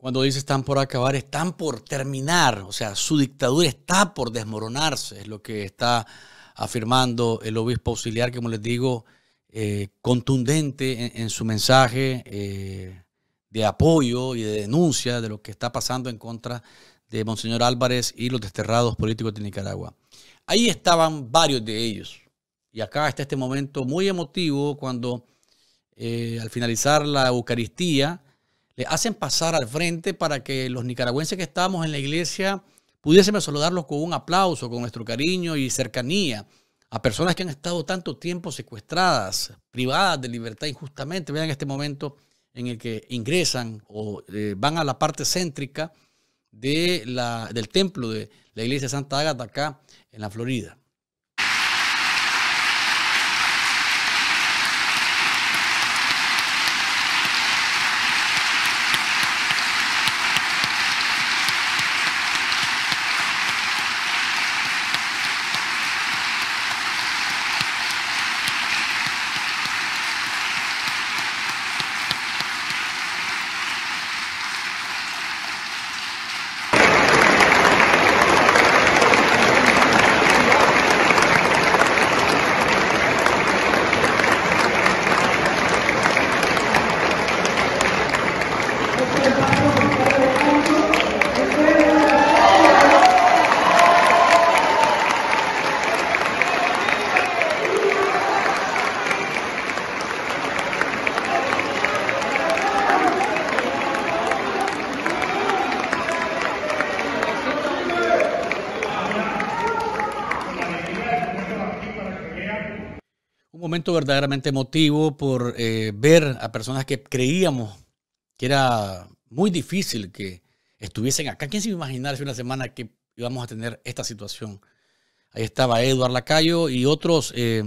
Cuando dice están por acabar, están por terminar, o sea, su dictadura está por desmoronarse, es lo que está afirmando el obispo auxiliar, que como les digo, eh, contundente en, su mensaje eh, de apoyo y de denuncia de lo que está pasando en contra de Monseñor Álvarez y los desterrados políticos de Nicaragua. Ahí estaban varios de ellos. Y acá está este momento muy emotivo cuando eh, al finalizar la Eucaristía, eh, hacen pasar al frente para que los nicaragüenses que estábamos en la iglesia pudiésemos saludarlos con un aplauso, con nuestro cariño y cercanía a personas que han estado tanto tiempo secuestradas, privadas de libertad injustamente. Vean este momento en el que ingresan o eh, van a la parte céntrica de la, del templo de la iglesia Santa Ágata acá en la Florida. verdaderamente emotivo por eh, ver a personas que creíamos que era muy difícil que estuviesen acá. ¿Quién se iba a imaginar una semana que íbamos a tener esta situación? Ahí estaba Eduardo Lacayo y otros eh,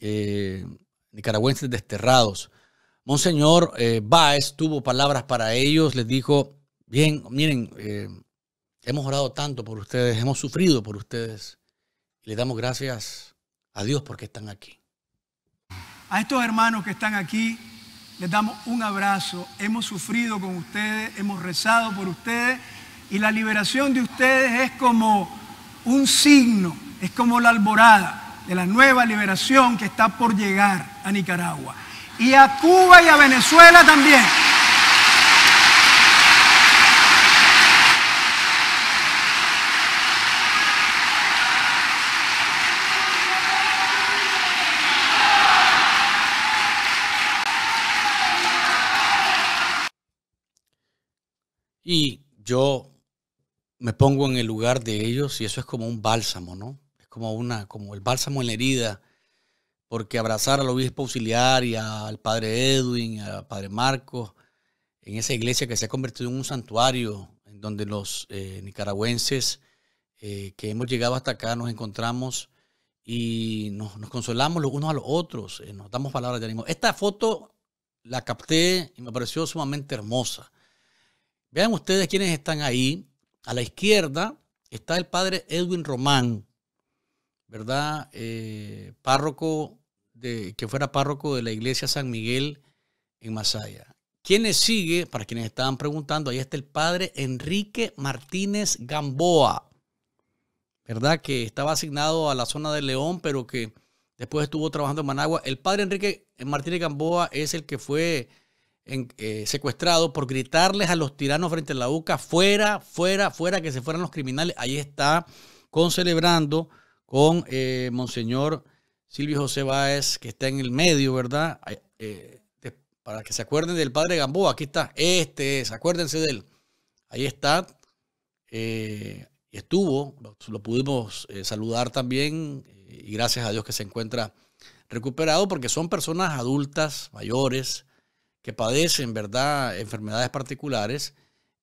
eh, nicaragüenses desterrados. Monseñor Baez tuvo palabras para ellos, les dijo, bien, miren, hemos orado tanto por ustedes, hemos sufrido por ustedes, le les damos gracias a Dios porque están aquí. A estos hermanos que están aquí, les damos un abrazo. Hemos sufrido con ustedes, hemos rezado por ustedes y la liberación de ustedes es como un signo, es como la alborada de la nueva liberación que está por llegar a Nicaragua y a Cuba y a Venezuela también. Y yo me pongo en el lugar de ellos y eso es como un bálsamo, ¿no? Es como, una, como el bálsamo en la herida, porque abrazar al obispo auxiliar y al padre Edwin, al padre Marcos, en esa iglesia que se ha convertido en un santuario, en donde los eh, nicaragüenses eh, que hemos llegado hasta acá nos encontramos y nos, consolamos los unos a los otros, eh, nos damos palabras de ánimo. Esta foto la capté y me pareció sumamente hermosa. Vean ustedes quiénes están ahí. A la izquierda está el padre Edwin Román, ¿verdad? Eh, párroco de, que fuera párroco de la iglesia San Miguel en Masaya. ¿Quiénes sigue? Para quienes estaban preguntando, ahí está el padre Enrique Martínez Gamboa, ¿verdad? Que estaba asignado a la zona de León, pero que después estuvo trabajando en Managua. El padre Enrique Martínez Gamboa es el que fue eh, secuestrado por gritarles a los tiranos frente a la UCA, fuera, fuera, fuera, que se fueran los criminales. Ahí está concelebrando celebrando con eh, Monseñor Silvio José Báez, que está en el medio, ¿verdad? Eh, para que se acuerden del padre Gamboa, aquí está, este es, acuérdense de él. Ahí está, estuvo, lo pudimos saludar también, y gracias a Dios que se encuentra recuperado, porque son personas adultas, mayores, que padecen, ¿verdad?, enfermedades particulares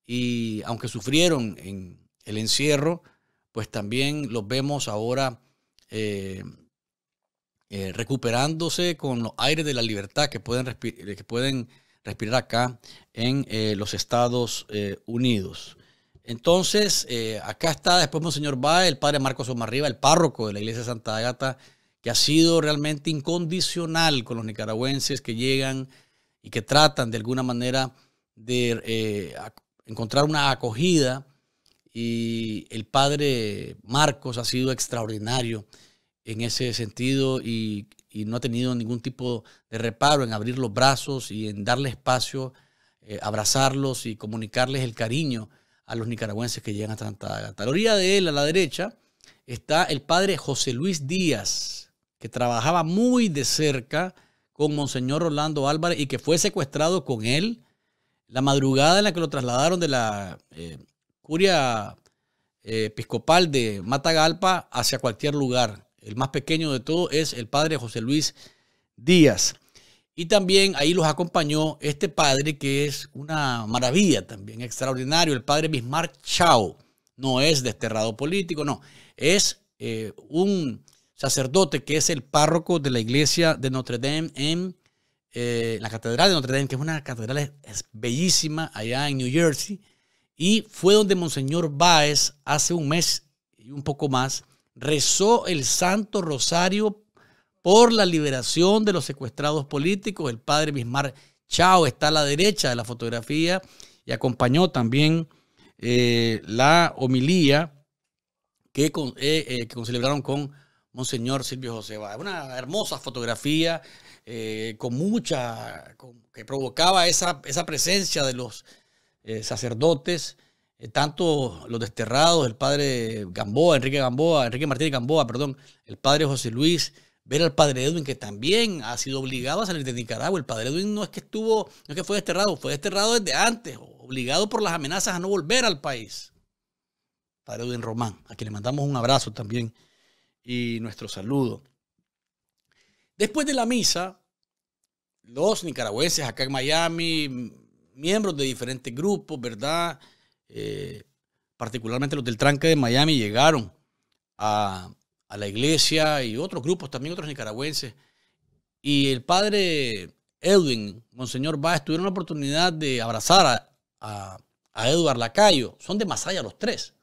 y aunque sufrieron en el encierro, pues también los vemos ahora eh, eh, recuperándose con los aires de la libertad que pueden, respirar, eh, que pueden respirar acá en los Estados Unidos. Entonces, acá está después Monseñor Bae, el padre Marcos Omarriba, el párroco de la iglesia de Santa Agata, que ha sido realmente incondicional con los nicaragüenses que llegan y que tratan de alguna manera de eh, encontrar una acogida. Y el padre Marcos ha sido extraordinario en ese sentido y, no ha tenido ningún tipo de reparo en abrir los brazos y en darle espacio, eh, abrazarlos y comunicarles el cariño a los nicaragüenses que llegan a Santa A la orilla de él, a la derecha, está el padre José Luis Díaz, que trabajaba muy de cerca con Monseñor Rolando Álvarez y que fue secuestrado con él la madrugada en la que lo trasladaron de la eh, curia eh, episcopal de Matagalpa hacia cualquier lugar. El más pequeño de todos es el padre José Luis Díaz. Y también ahí los acompañó este padre que es una maravilla también, extraordinario, el padre Bismarck Chao. No es desterrado político, no, es eh, un sacerdote que es el párroco de la iglesia de Notre Dame en eh, la catedral de Notre Dame, que es una catedral bellísima allá en New Jersey. Y fue donde Monseñor Báez hace un mes y un poco más rezó el Santo Rosario por la liberación de los secuestrados políticos. El padre Bismar Chao está a la derecha de la fotografía y acompañó también eh, la homilía que, eh, que celebraron con Monseñor Silvio José Una hermosa fotografía eh, con mucha, que provocaba esa, esa, presencia de los eh, sacerdotes, eh, tanto los desterrados, el padre Gamboa, Enrique Gamboa, Enrique Martínez Gamboa, perdón, el padre José Luis, ver al padre Edwin que también ha sido obligado a salir de Nicaragua. El padre Edwin no es que estuvo, no es que fue desterrado, fue desterrado desde antes, obligado por las amenazas a no volver al país. Padre Edwin Román, a quien le mandamos un abrazo también y nuestro saludo. Después de la misa, los nicaragüenses acá en Miami, miembros de diferentes grupos, ¿verdad? Eh, particularmente los del tranque de Miami llegaron a, la iglesia y otros grupos, también otros nicaragüenses. Y el padre Edwin, Monseñor Báez tuvieron la oportunidad de abrazar a, a, a Lacayo. Son de Masaya los tres.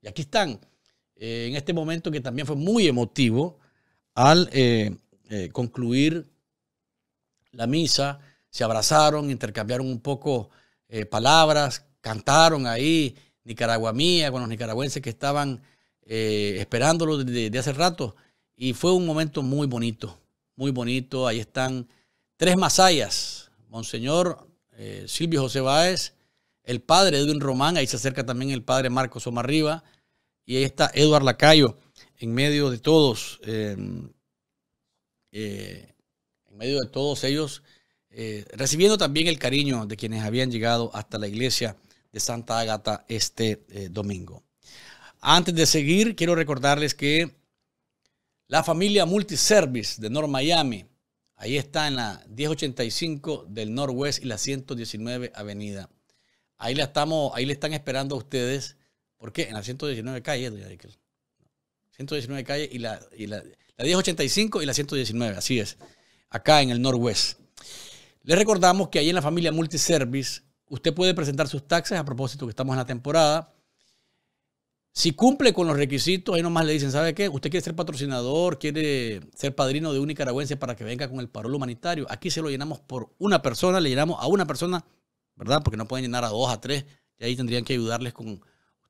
Y aquí están eh, en este momento que también fue muy emotivo al eh, eh, concluir la misa. Se abrazaron, intercambiaron un poco palabras, cantaron ahí Nicaragua mía con los nicaragüenses que estaban esperándolo desde de hace rato. Y fue un momento muy bonito, muy bonito. Ahí están tres masayas, Monseñor Silvio José Báez, el padre Edwin Román, ahí se acerca también el padre Marcos Riva y ahí está Eduard Lacayo, en medio de todos, em, eh, en medio de todos ellos, eh, recibiendo también el cariño de quienes habían llegado hasta la iglesia de Santa Ágata este eh, domingo. Antes de seguir, quiero recordarles que la familia Multiservice de North Miami, ahí está en la 1085 del Northwest y la 119 Avenida. Ahí, la estamos, ahí le están esperando a ustedes ¿Por qué? En la 119 calle, doña 119 calle y la, y la, 1085 y la 119, así es. Acá en el Norwest. Les recordamos que ahí en la familia Multiservice usted puede presentar sus taxes a propósito que estamos en la temporada. Si cumple con los requisitos, ahí nomás le dicen, ¿sabe qué? Usted quiere ser patrocinador, quiere ser padrino de un nicaragüense para que venga con el parol humanitario. Aquí se lo llenamos por una persona, le llenamos a una persona, ¿verdad? Porque no pueden llenar a dos, a tres, y ahí tendrían que ayudarles con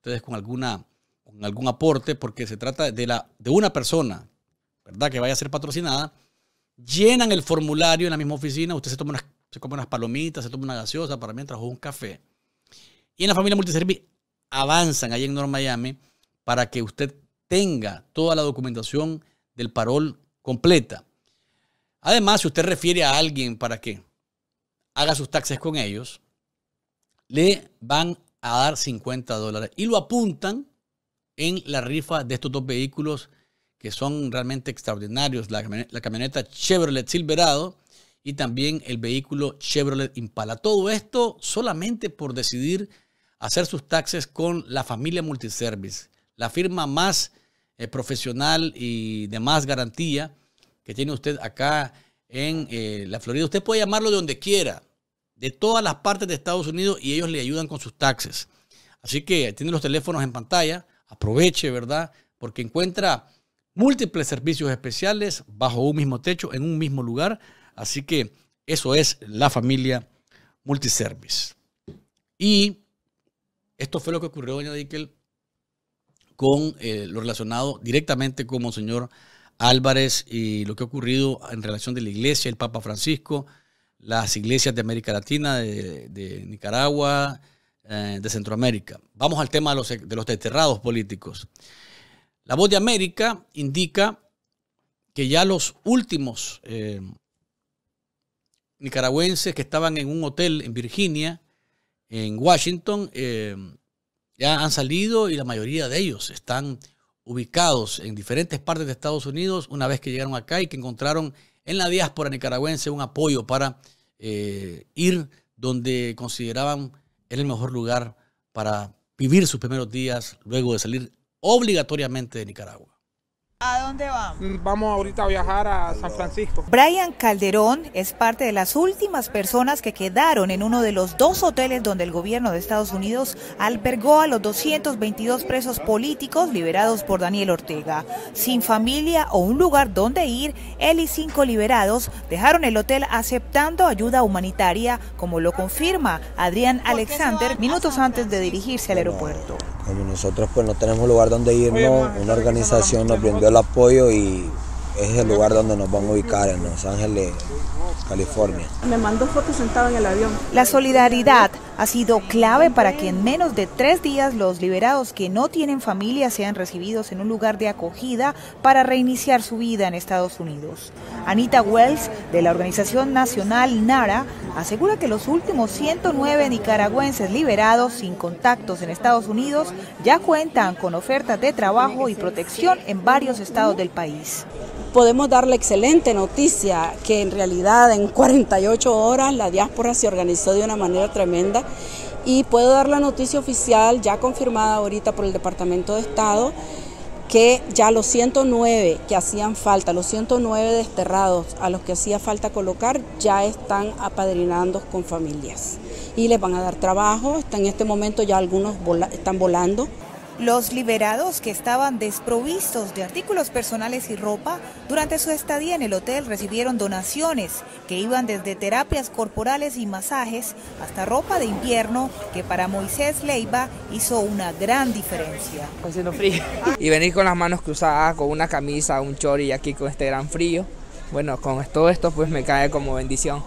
ustedes con, alguna, con algún aporte, porque se trata de, la, de una persona, ¿verdad? Que vaya a ser patrocinada. Llenan el formulario en la misma oficina, usted se toma unas, come unas palomitas, se toma una gaseosa para mientras o un café. Y en la familia multiservi avanzan ahí en North Miami para que usted tenga toda la documentación del parol completa. Además, si usted refiere a alguien para que haga sus taxes con ellos, le van a dar 50 dólares y lo apuntan en la rifa de estos dos vehículos que son realmente extraordinarios, la, camioneta Chevrolet Silverado y también el vehículo Chevrolet Impala. Todo esto solamente por decidir hacer sus taxes con la familia Multiservice, la firma más eh, profesional y de más garantía que tiene usted acá en eh, la Florida. Usted puede llamarlo de donde quiera, de todas las partes de Estados Unidos y ellos le ayudan con sus taxes. Así que tiene los teléfonos en pantalla, aproveche, ¿verdad? Porque encuentra múltiples servicios especiales bajo un mismo techo, en un mismo lugar. Así que eso es la familia multiservice. Y esto fue lo que ocurrió, doña Dickel, con eh, lo relacionado directamente con señor Álvarez y lo que ha ocurrido en relación de la iglesia, el Papa Francisco las iglesias de América Latina, de, Nicaragua, eh, de Centroamérica. Vamos al tema e, de los, desterrados políticos. La voz de América indica que ya los últimos eh, nicaragüenses que estaban en un hotel en Virginia, en Washington, eh, ya han salido y la mayoría de ellos están ubicados en diferentes partes de Estados Unidos una vez que llegaron acá y que encontraron en la diáspora nicaragüense un apoyo para eh, ir donde consideraban era el mejor lugar para vivir sus primeros días luego de salir obligatoriamente de Nicaragua. ¿A dónde vamos? Mm, vamos ahorita a viajar a San Francisco. Brian Calderón es parte de las últimas personas que quedaron en uno de los dos hoteles donde el gobierno de Estados Unidos albergó a los 222 presos políticos liberados por Daniel Ortega. Sin familia o un lugar donde ir, él y cinco liberados dejaron el hotel aceptando ayuda humanitaria, como lo confirma Adrián Alexander minutos antes de dirigirse al aeropuerto. Como nosotros pues no tenemos lugar donde irnos, una organización nos brindó el apoyo y es el lugar donde nos van a ubicar en Los Ángeles, California. Me mandó fotos sentado en el avión. La solidaridad ha sido clave para que en menos de tres días los liberados que no tienen familia sean recibidos en un lugar de acogida para reiniciar su vida en Estados Unidos. Anita Wells, de la organización nacional NARA, asegura que los últimos 109 nicaragüenses liberados sin contactos en Estados Unidos ya cuentan con ofertas de trabajo y protección en varios estados del país podemos dar la excelente noticia que en realidad en 48 horas la diáspora se organizó de una manera tremenda y puedo dar la noticia oficial ya confirmada ahorita por el Departamento de Estado que ya los 109 que hacían falta, los 109 desterrados a los que hacía falta colocar, ya están apadrinados con familias y les van a dar trabajo. en este momento ya algunos están volando. Los liberados que estaban desprovistos de artículos personales y ropa durante su estadía en el hotel recibieron donaciones que iban desde terapias corporales y masajes hasta ropa de invierno que para Moisés Leiva hizo una gran diferencia. *laughs* Y venir con las manos cruzadas, con una camisa, un chori aquí con este gran frío, bueno, con todo esto pues me cae como bendición.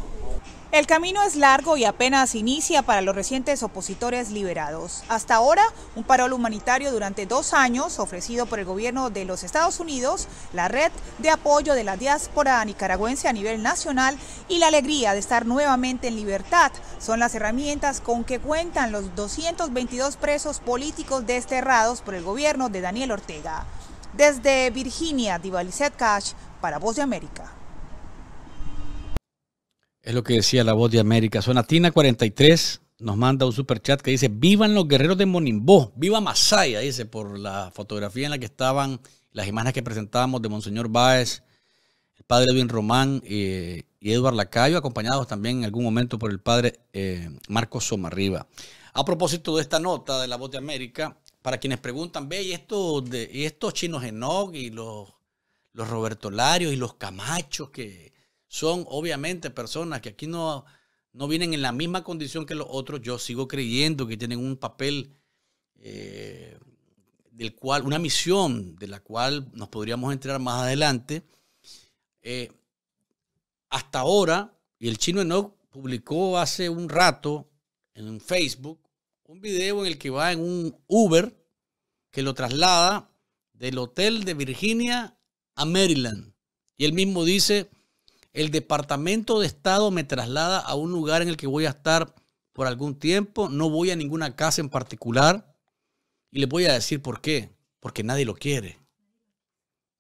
El camino es largo y apenas inicia para los recientes opositores liberados. Hasta ahora, un parol humanitario durante dos años ofrecido por el gobierno de los Estados Unidos, la red de apoyo de la diáspora nicaragüense a nivel nacional y la alegría de estar nuevamente en libertad son las herramientas con que cuentan los 222 presos políticos desterrados por el gobierno de Daniel Ortega. Desde Virginia, Divalicet Cash, para Voz de América. Es lo que decía la voz de América. Sonatina 43 nos manda un super chat que dice: Vivan los guerreros de Monimbó, viva Masaya, dice, por la fotografía en la que estaban las imágenes que presentábamos de Monseñor Báez, el padre Edwin Román eh, y Eduardo Lacayo, acompañados también en algún momento por el padre eh, Marcos Somarriba. A propósito de esta nota de la voz de América, para quienes preguntan, ve, y, estos chinos Enoch y los, los Roberto Larios y los Camachos que son obviamente personas que aquí no, no vienen en la misma condición que los otros. Yo sigo creyendo que tienen un papel eh, del cual, una misión de la cual nos podríamos entrar más adelante. Eh, hasta ahora, y el chino Enoch publicó hace un rato en Facebook un video en el que va en un Uber que lo traslada del hotel de Virginia a Maryland. Y él mismo dice, el Departamento de Estado me traslada a un lugar en el que voy a estar por algún tiempo, no voy a ninguna casa en particular y le voy a decir por qué, porque nadie lo quiere.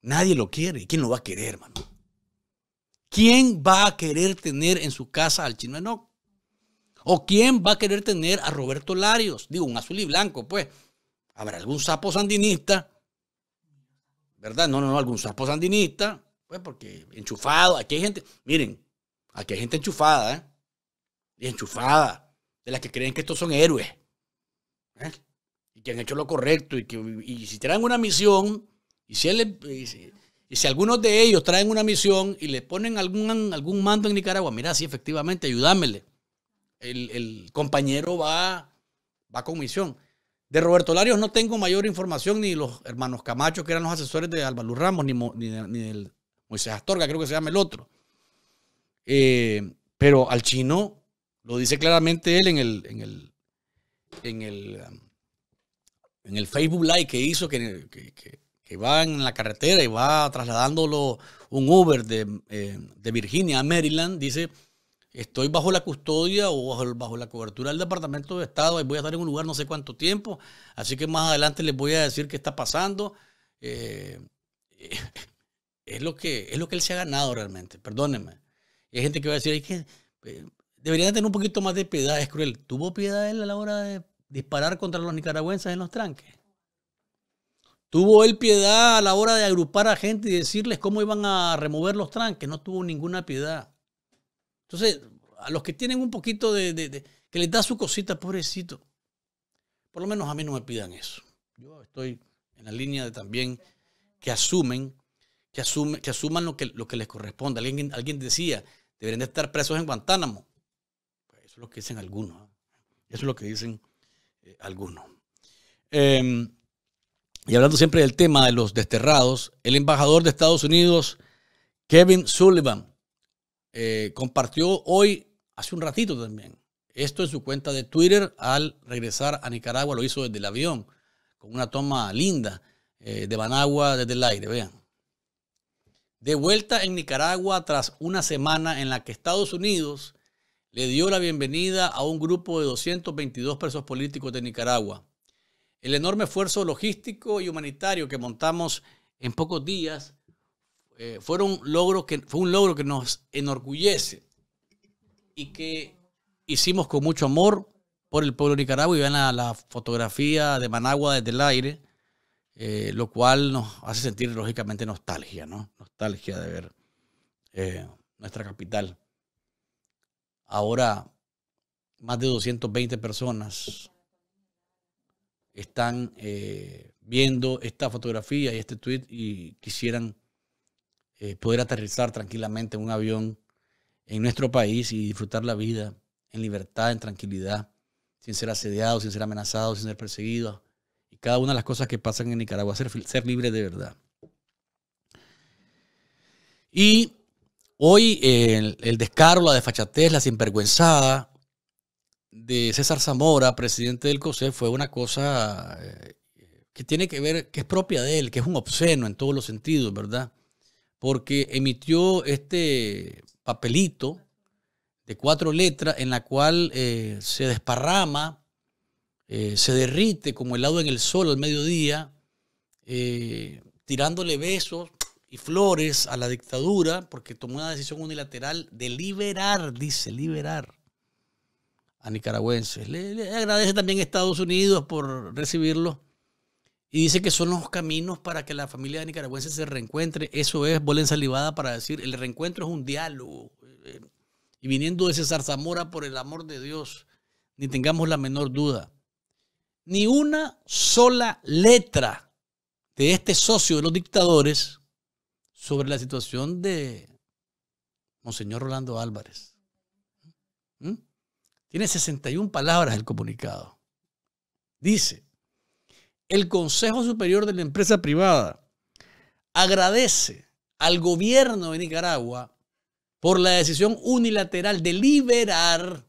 Nadie lo quiere. ¿Y quién lo va a querer, hermano? ¿Quién va a querer tener en su casa al chino Enoch? ¿O quién va a querer tener a Roberto Larios? Digo, un azul y blanco, pues. ¿Habrá algún sapo sandinista? ¿Verdad? No, no, no, algún sapo sandinista pues porque enchufado, aquí hay gente, miren, aquí hay gente enchufada, ¿eh? Y enchufada, de las que creen que estos son héroes, ¿eh? Y que han hecho lo correcto, y que si traen una misión, y si, algunos de ellos traen una misión y le ponen algún, algún mando en Nicaragua, mira, sí, efectivamente, ayúdamele. El, compañero va, va con misión. De Roberto Larios no tengo mayor información, ni los hermanos Camacho, que eran los asesores de Álvaro Ramos, ni, ni, ni, del Moisés Astorga, creo que se llama el otro. Eh, pero al chino, lo dice claramente él en el, en el, en el, Facebook Live que hizo, que, que, va en la carretera y va trasladándolo un Uber de, eh, Virginia a Maryland, dice, estoy bajo la custodia o bajo, la cobertura del Departamento de Estado y voy a estar en un lugar no sé cuánto tiempo, así que más adelante les voy a decir qué está pasando. Eh, *laughs* es lo que, es lo que él se ha ganado realmente, perdónenme. hay gente que va a decir, es que eh, deberían tener un poquito más de piedad, es cruel. ¿Tuvo piedad él a la hora de disparar contra los nicaragüenses en los tranques? ¿Tuvo él piedad a la hora de agrupar a gente y decirles cómo iban a remover los tranques? No tuvo ninguna piedad. Entonces, a los que tienen un poquito de que les da su cosita, pobrecito, por lo menos a mí no me pidan eso. Yo estoy en la línea de también que asumen que, asuman lo que, lo que les corresponde. Alguien, alguien decía, deberían estar presos en Guantánamo. Pues eso es lo que dicen algunos. Eso es lo que dicen eh, algunos. Em, y hablando siempre del tema de los desterrados, el embajador de Estados Unidos, Kevin Sullivan, eh, compartió hoy, hace un ratito también, esto en su cuenta de Twitter al regresar a Nicaragua, lo hizo desde el avión, con una toma linda eh, de Managua desde el aire, vean de vuelta en Nicaragua tras una semana en la que Estados Unidos le dio la bienvenida a un grupo de 222 presos políticos de Nicaragua. El enorme esfuerzo logístico y humanitario que montamos en pocos días eh, que, fue un logro que nos enorgullece y que hicimos con mucho amor por el pueblo Nicaragua. Y vean la fotografía de Managua desde el aire eh, lo cual nos hace sentir lógicamente nostalgia, ¿no? Nostalgia de ver eh, nuestra capital. Ahora, más de 220 personas están eh, viendo esta fotografía y este tweet y quisieran poder aterrizar tranquilamente en un avión en nuestro país y disfrutar la vida en libertad, en tranquilidad, sin ser asediados, sin ser amenazados, sin ser perseguidos cada una de las cosas que pasan en Nicaragua, ser, ser libre de verdad. Y hoy eh, el, descaro, la desfachatez, la sinvergüenzada de César Zamora, presidente del COSE, fue una cosa eh, que tiene que ver, que es propia de él, que es un obsceno en todos los sentidos, ¿verdad? Porque emitió este papelito de cuatro letras en la cual eh, se desparrama eh, se derrite como helado en el sol al mediodía, eh, tirándole besos y flores a la dictadura porque tomó una decisión unilateral de liberar, dice, liberar a nicaragüenses. Le, agradece también a Estados Unidos por recibirlo y dice que son los caminos para que la familia de nicaragüenses se reencuentre. Eso es bola salivada para decir, el reencuentro es un diálogo. Eh, y viniendo de César Zamora, por el amor de Dios, ni tengamos la menor duda ni una sola letra de este socio de los dictadores sobre la situación de Monseñor Rolando Álvarez. ¿Mm? Tiene 61 palabras el comunicado. Dice, el Consejo Superior de la Empresa Privada agradece al gobierno de Nicaragua por la decisión unilateral de liberar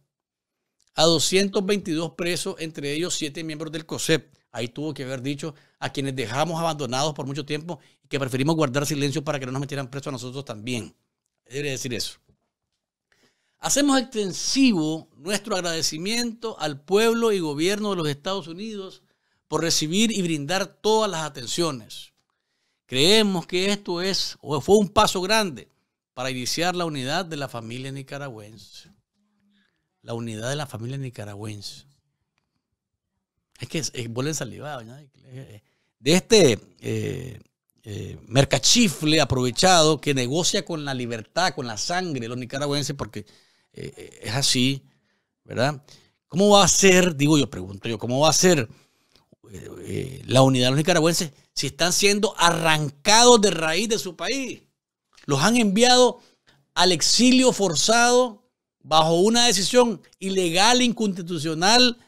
a 222 presos, entre ellos siete miembros del COSEP. Ahí tuvo que haber dicho a quienes dejamos abandonados por mucho tiempo y que preferimos guardar silencio para que no nos metieran presos a nosotros también. Debe decir eso. Hacemos extensivo nuestro agradecimiento al pueblo y gobierno de los Estados Unidos por recibir y brindar todas las atenciones. Creemos que esto es o fue un paso grande para iniciar la unidad de la familia nicaragüense la unidad de la familia nicaragüense. Es que es, eh, De este eh, eh, mercachifle aprovechado que negocia con la libertad, con la sangre de los nicaragüenses, porque es así, ¿verdad? ¿Cómo va a ser, digo yo, pregunto yo, cómo va a ser la unidad de los nicaragüenses si están siendo arrancados de raíz de su país? Los han enviado al exilio forzado bajo una decisión ilegal, inconstitucional,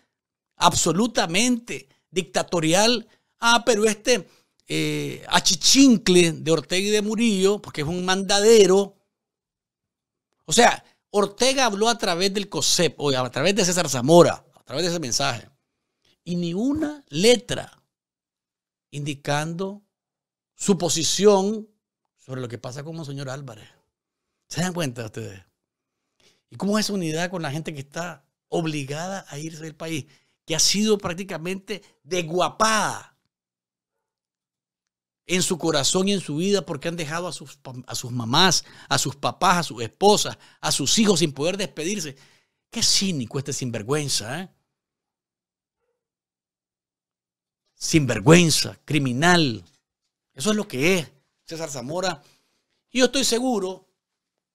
absolutamente dictatorial. Ah, pero este eh, achichincle de Ortega y de Murillo, porque es un mandadero. O sea, Ortega habló a través del COSEP, o a través de César Zamora, a través de ese mensaje. Y ni una letra indicando su posición sobre lo que pasa con señor Álvarez. ¿Se dan cuenta ustedes? ¿Y cómo es esa unidad con la gente que está obligada a irse del país, que ha sido prácticamente desguapada en su corazón y en su vida porque han dejado a sus, a sus mamás, a sus papás, a sus esposas, a sus hijos sin poder despedirse? Qué cínico este sinvergüenza, ¿eh? Sinvergüenza, criminal. Eso es lo que es César Zamora. Y yo estoy seguro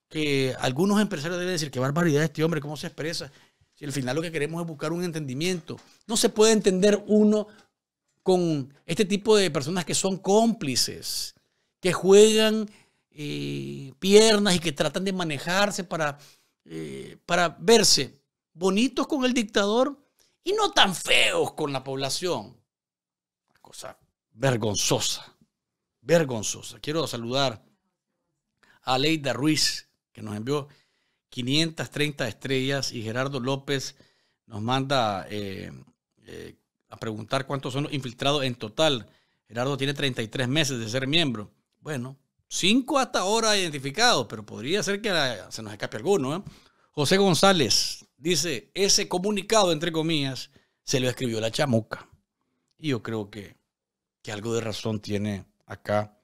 que algunos empresarios deben decir, qué barbaridad este hombre, cómo se expresa. Si al final lo que queremos es buscar un entendimiento. No se puede entender uno con este tipo de personas que son cómplices, que juegan eh, piernas y que tratan de manejarse para, eh, para verse bonitos con el dictador y no tan feos con la población. cosa vergonzosa, vergonzosa. Quiero saludar a Leida Ruiz, que nos envió 530 estrellas y Gerardo López nos manda eh, eh, a preguntar cuántos son los infiltrados en total. Gerardo tiene 33 meses de ser miembro. Bueno, 5 hasta ahora identificados, pero podría ser que se nos escape alguno. ¿eh? José González dice, ese comunicado, entre comillas, se lo escribió la chamuca. Y yo creo que, que algo de razón tiene acá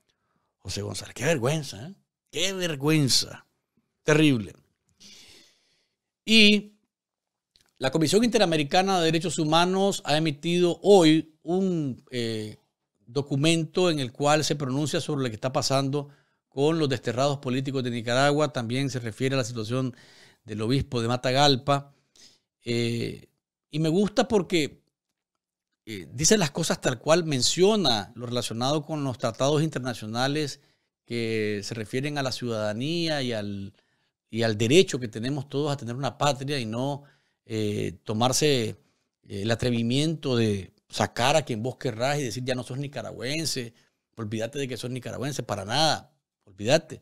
José González. Qué vergüenza, Qué vergüenza terrible. Y la Comisión Interamericana de Derechos Humanos ha emitido hoy un eh, documento en el cual se pronuncia sobre lo que está pasando con los desterrados políticos de Nicaragua. También se refiere a la situación del obispo de Matagalpa. Eh, y me gusta porque eh, dice las cosas tal cual, menciona lo relacionado con los tratados internacionales que se refieren a la ciudadanía y al, y al derecho que tenemos todos a tener una patria y no eh, tomarse eh, el atrevimiento de sacar a quien vos querrás y decir ya no sos nicaragüense, olvídate de que sos nicaragüense, para nada, olvídate.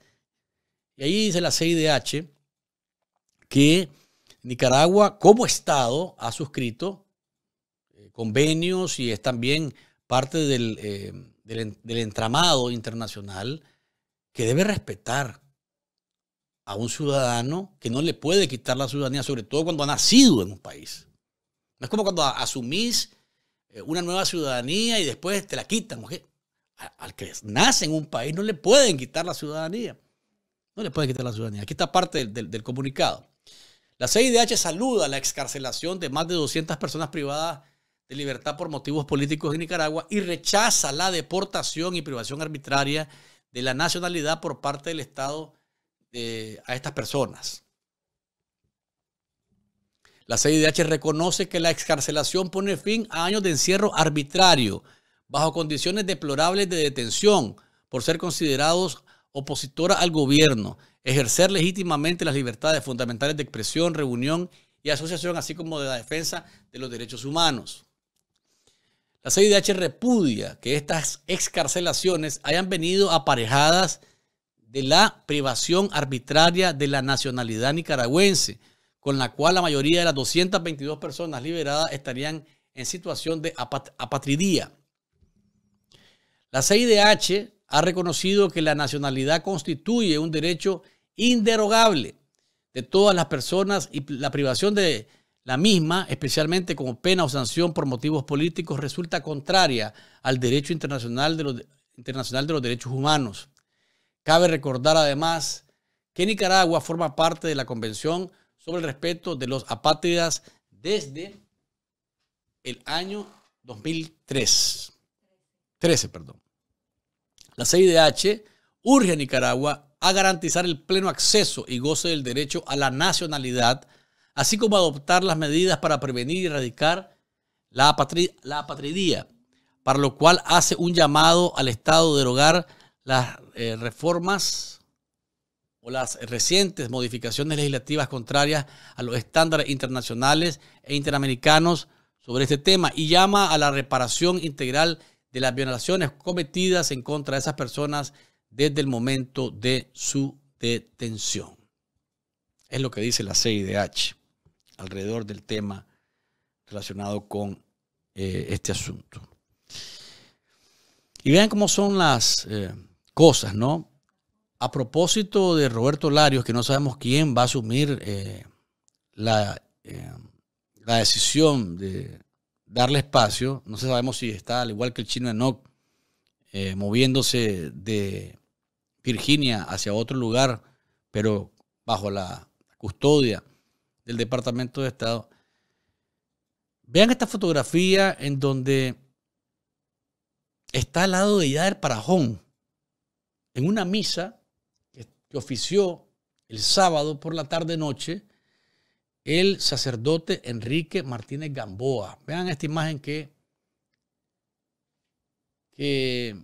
Y ahí dice la CIDH que Nicaragua como Estado ha suscrito eh, convenios y es también parte del entramado internacional que debe respetar a un ciudadano que no le puede quitar la ciudadanía, sobre todo cuando ha nacido en un país. No es como cuando asumís eh, una nueva ciudadanía y después te la quitan. Al que nace en un país no le pueden quitar la ciudadanía. No le pueden quitar la ciudadanía. Aquí está parte del, del comunicado. La CIDH saluda la excarcelación de más de 200 personas privadas de libertad por motivos políticos en Nicaragua y rechaza la deportación y privación arbitraria de la nacionalidad por parte del Estado eh, a estas personas. La CIDH reconoce que la excarcelación pone fin a años de encierro arbitrario, bajo condiciones deplorables de detención, por ser considerados opositora al gobierno, ejercer legítimamente las libertades fundamentales de expresión, reunión y asociación, así como de la defensa de los derechos humanos. La CIDH repudia que estas excarcelaciones hayan venido aparejadas de la privación arbitraria de la nacionalidad nicaragüense, con la cual la mayoría de las 222 personas liberadas estarían en situación de apatridía. La CIDH ha reconocido que la nacionalidad constituye un derecho inderogable de todas las personas y la privación de la misma, especialmente como pena o sanción por motivos políticos, resulta contraria al derecho internacional de los derechos humanos. Cabe recordar además que Nicaragua forma parte de la Convención sobre el respeto de los apátridas desde el año 2003. 13, perdón. La CIDH urge a Nicaragua a garantizar el pleno acceso y goce del derecho a la nacionalidad, así como adoptar las medidas para prevenir y erradicar la, apatridía, para lo cual hace un llamado al Estado de derogar las eh, reformas o las recientes modificaciones legislativas contrarias a los estándares internacionales e interamericanos sobre este tema y llama a la reparación integral de las violaciones cometidas en contra de esas personas desde el momento de su detención. Es lo que dice la CIDH alrededor del tema relacionado con eh, este asunto. Y vean cómo son las... Eh, cosas, ¿no? A propósito de Roberto Larios, que no sabemos quién va a asumir eh, la, eh, la, decisión de darle espacio, no sabemos si está, al igual que el chino Enoch, eh, moviéndose de Virginia hacia otro lugar, pero bajo la custodia del Departamento de Estado. Vean esta fotografía en donde está al lado de Yader Parajón en una misa que, ofició el sábado por la tarde-noche el sacerdote Enrique Martínez Gamboa. Vean esta imagen que, que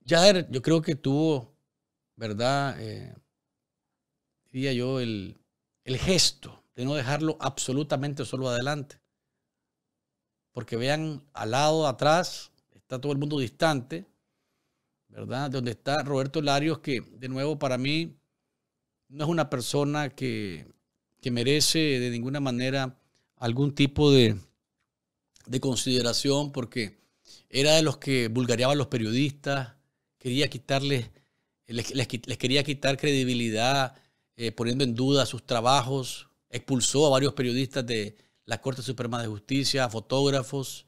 ya er, yo creo que tuvo, ¿verdad? Eh, diría yo, el, el gesto de no dejarlo absolutamente solo adelante. Porque vean al lado, atrás, está todo el mundo distante, ¿verdad? Donde está Roberto Larios, que de nuevo para mí no es una persona que, merece de ninguna manera algún tipo de, consideración, porque era de los que vulgareaba a los periodistas, quería quitarles, les, quería quitar credibilidad, eh, poniendo en duda sus trabajos, expulsó a varios periodistas de la Corte Suprema de Justicia, fotógrafos,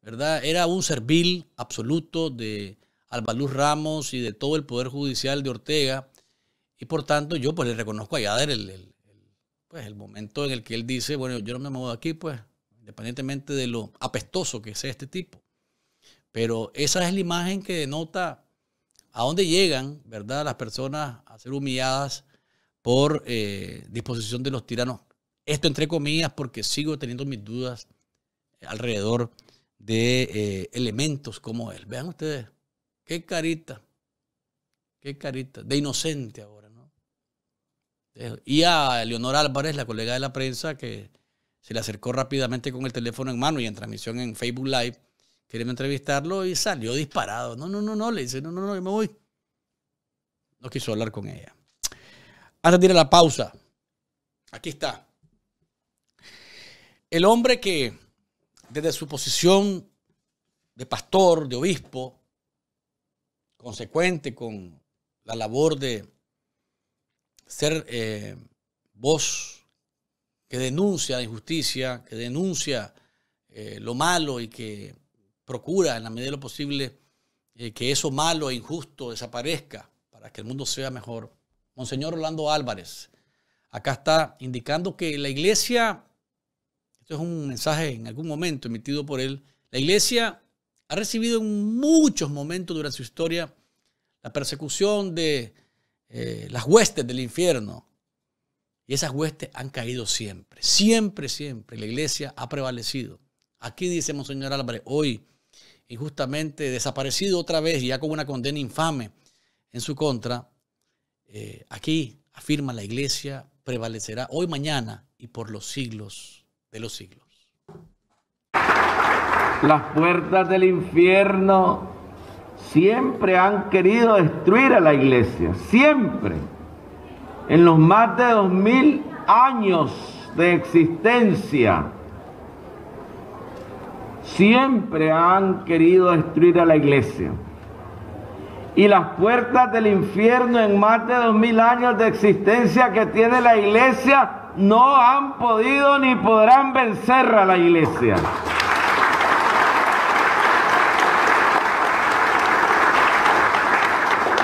¿verdad? Era un servil absoluto de, Albaluz Ramos y de todo el Poder Judicial de Ortega. Y por tanto, yo pues le reconozco a Yader el, pues, el momento en el que él dice, bueno, yo no me muevo de aquí, pues, independientemente de lo apestoso que sea este tipo. Pero esa es la imagen que denota a dónde llegan, ¿verdad?, las personas a ser humilladas por eh, disposición de los tiranos. Esto entre comillas porque sigo teniendo mis dudas alrededor de eh, elementos como él. Vean ustedes. Qué carita. Qué carita. De inocente ahora, ¿no? Y a Leonor Álvarez, la colega de la prensa, que se le acercó rápidamente con el teléfono en mano y en transmisión en Facebook Live, queriendo entrevistarlo y salió disparado. No, no, no, no, le dice, no, no, no, yo me voy. No quiso hablar con ella. Antes de ir a la pausa, aquí está. El hombre que desde su posición de pastor, de obispo, consecuente con la labor de ser eh, voz que denuncia la injusticia, que denuncia eh, lo malo y que procura en la medida de lo posible eh, que eso malo e injusto desaparezca para que el mundo sea mejor. Monseñor Orlando Álvarez, acá está indicando que la iglesia, esto es un mensaje en algún momento emitido por él, la iglesia ha recibido en muchos momentos durante su historia la persecución de eh, las huestes del infierno. Y esas huestes han caído siempre, siempre, siempre. La iglesia ha prevalecido. Aquí dice Monseñor Álvarez, hoy injustamente desaparecido otra vez, ya con una condena infame en su contra, eh, aquí afirma la iglesia prevalecerá hoy, mañana y por los siglos de los siglos. Las puertas del infierno siempre han querido destruir a la iglesia, siempre. En los más de dos mil años de existencia, siempre han querido destruir a la iglesia. Y las puertas del infierno en más de dos mil años de existencia que tiene la iglesia no han podido ni podrán vencer a la iglesia.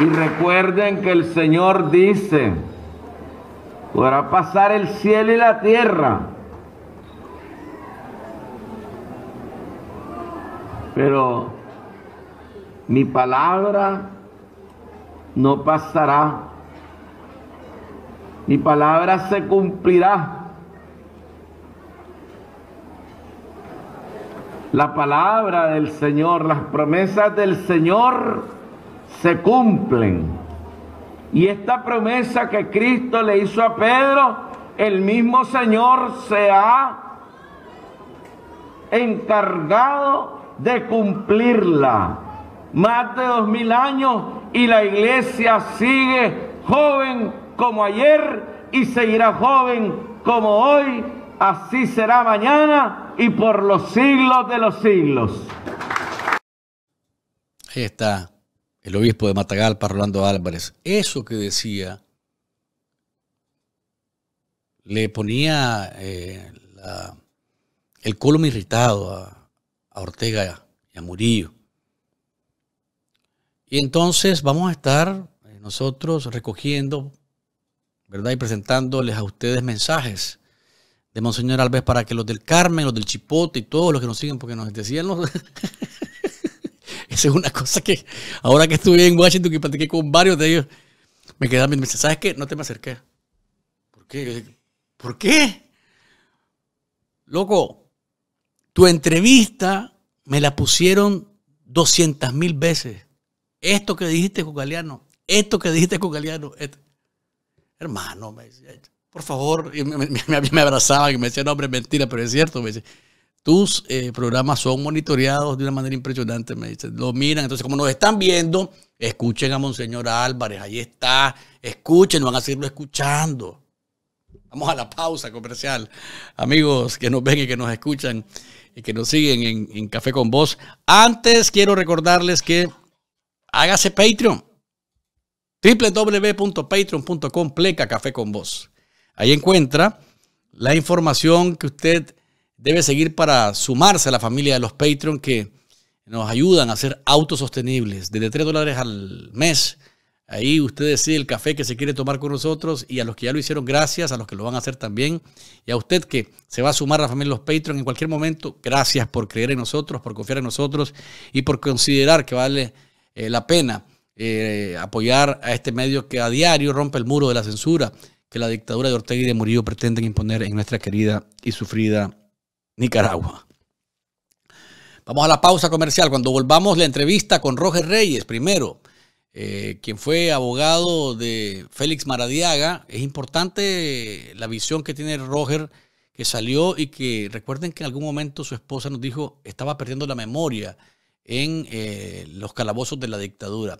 Y recuerden que el Señor dice, podrá pasar el cielo y la tierra, pero mi palabra no pasará. Mi palabra se cumplirá. La palabra del Señor, las promesas del Señor se cumplen. Y esta promesa que Cristo le hizo a Pedro, el mismo Señor se ha encargado de cumplirla. Más de dos mil años y la iglesia sigue joven como ayer y seguirá joven como hoy, así será mañana y por los siglos de los siglos. Ahí está el obispo de Matagalpa, Rolando Álvarez, eso que decía le ponía eh, el colmo irritado a, Ortega y a Murillo. Y entonces vamos a estar eh, nosotros recogiendo, ¿verdad? Y presentándoles a ustedes mensajes de Monseñor Álvarez para que los del Carmen, los del Chipote y todos los que nos siguen, porque nos decían los, *laughs* Esa es una cosa que ahora que estuve en Washington y platiqué con varios de ellos, me quedé y me dice, ¿sabes qué? No te me acerqué. ¿Por qué? ¿por qué? Loco, tu entrevista me la pusieron 200 mil veces. Esto que dijiste con Galeano, esto que dijiste con Galeano. Hermano, me por favor, me, abrazaba y me decía, no, hombre, mentira, pero es cierto. Me decía, tus eh, programas son monitoreados de una manera impresionante, me dice. Lo miran, entonces como nos están viendo, escuchen a Monseñor Álvarez, ahí está, escuchen, van a seguirlo escuchando. Vamos a la pausa comercial. Amigos que nos ven y que nos escuchan y que nos siguen en, Café con Vos. Antes quiero recordarles que hágase Patreon. www.patreon.com pleca Café con Vos. Ahí encuentra la información que usted debe seguir para sumarse a la familia de los Patreon que nos ayudan a ser autosostenibles. Desde 3 dólares al mes. Ahí usted decide el café que se quiere tomar con nosotros y a los que ya lo hicieron, gracias, a los que lo van a hacer también. Y a usted que se va a sumar a la familia de Los Patreon en cualquier momento, gracias por creer en nosotros, por confiar en nosotros y por considerar que vale eh, la pena eh, apoyar a este medio que a diario rompe el muro de la censura que la dictadura de Ortega y de Murillo pretenden imponer en nuestra querida y sufrida Nicaragua. Vamos a la pausa comercial. Cuando volvamos, la entrevista con Roger Reyes, primero, eh, quien fue abogado de Félix Maradiaga. Es importante la visión que tiene Roger, que salió y que recuerden que en algún momento su esposa nos dijo estaba perdiendo la memoria en eh, los calabozos de la dictadura.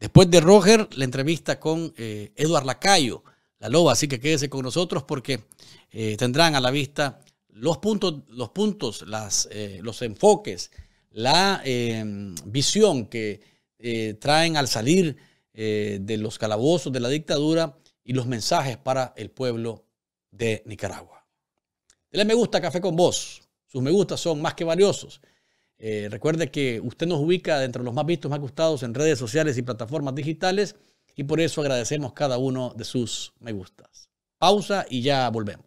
Después de Roger, la entrevista con eh, Eduard Lacayo, la loba. Así que quédese con nosotros porque eh, tendrán a la vista los puntos, los, puntos las, eh, los enfoques, la eh, visión que eh, traen al salir de los calabozos de la dictadura y los mensajes para el pueblo de Nicaragua. Dele me gusta Café con Vos. Sus me gustas son más que valiosos. recuerde que usted nos ubica entre los más vistos, más gustados en redes sociales y plataformas digitales y por eso agradecemos cada uno de sus me gustas. Pausa y ya volvemos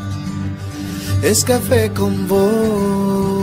es café con vos.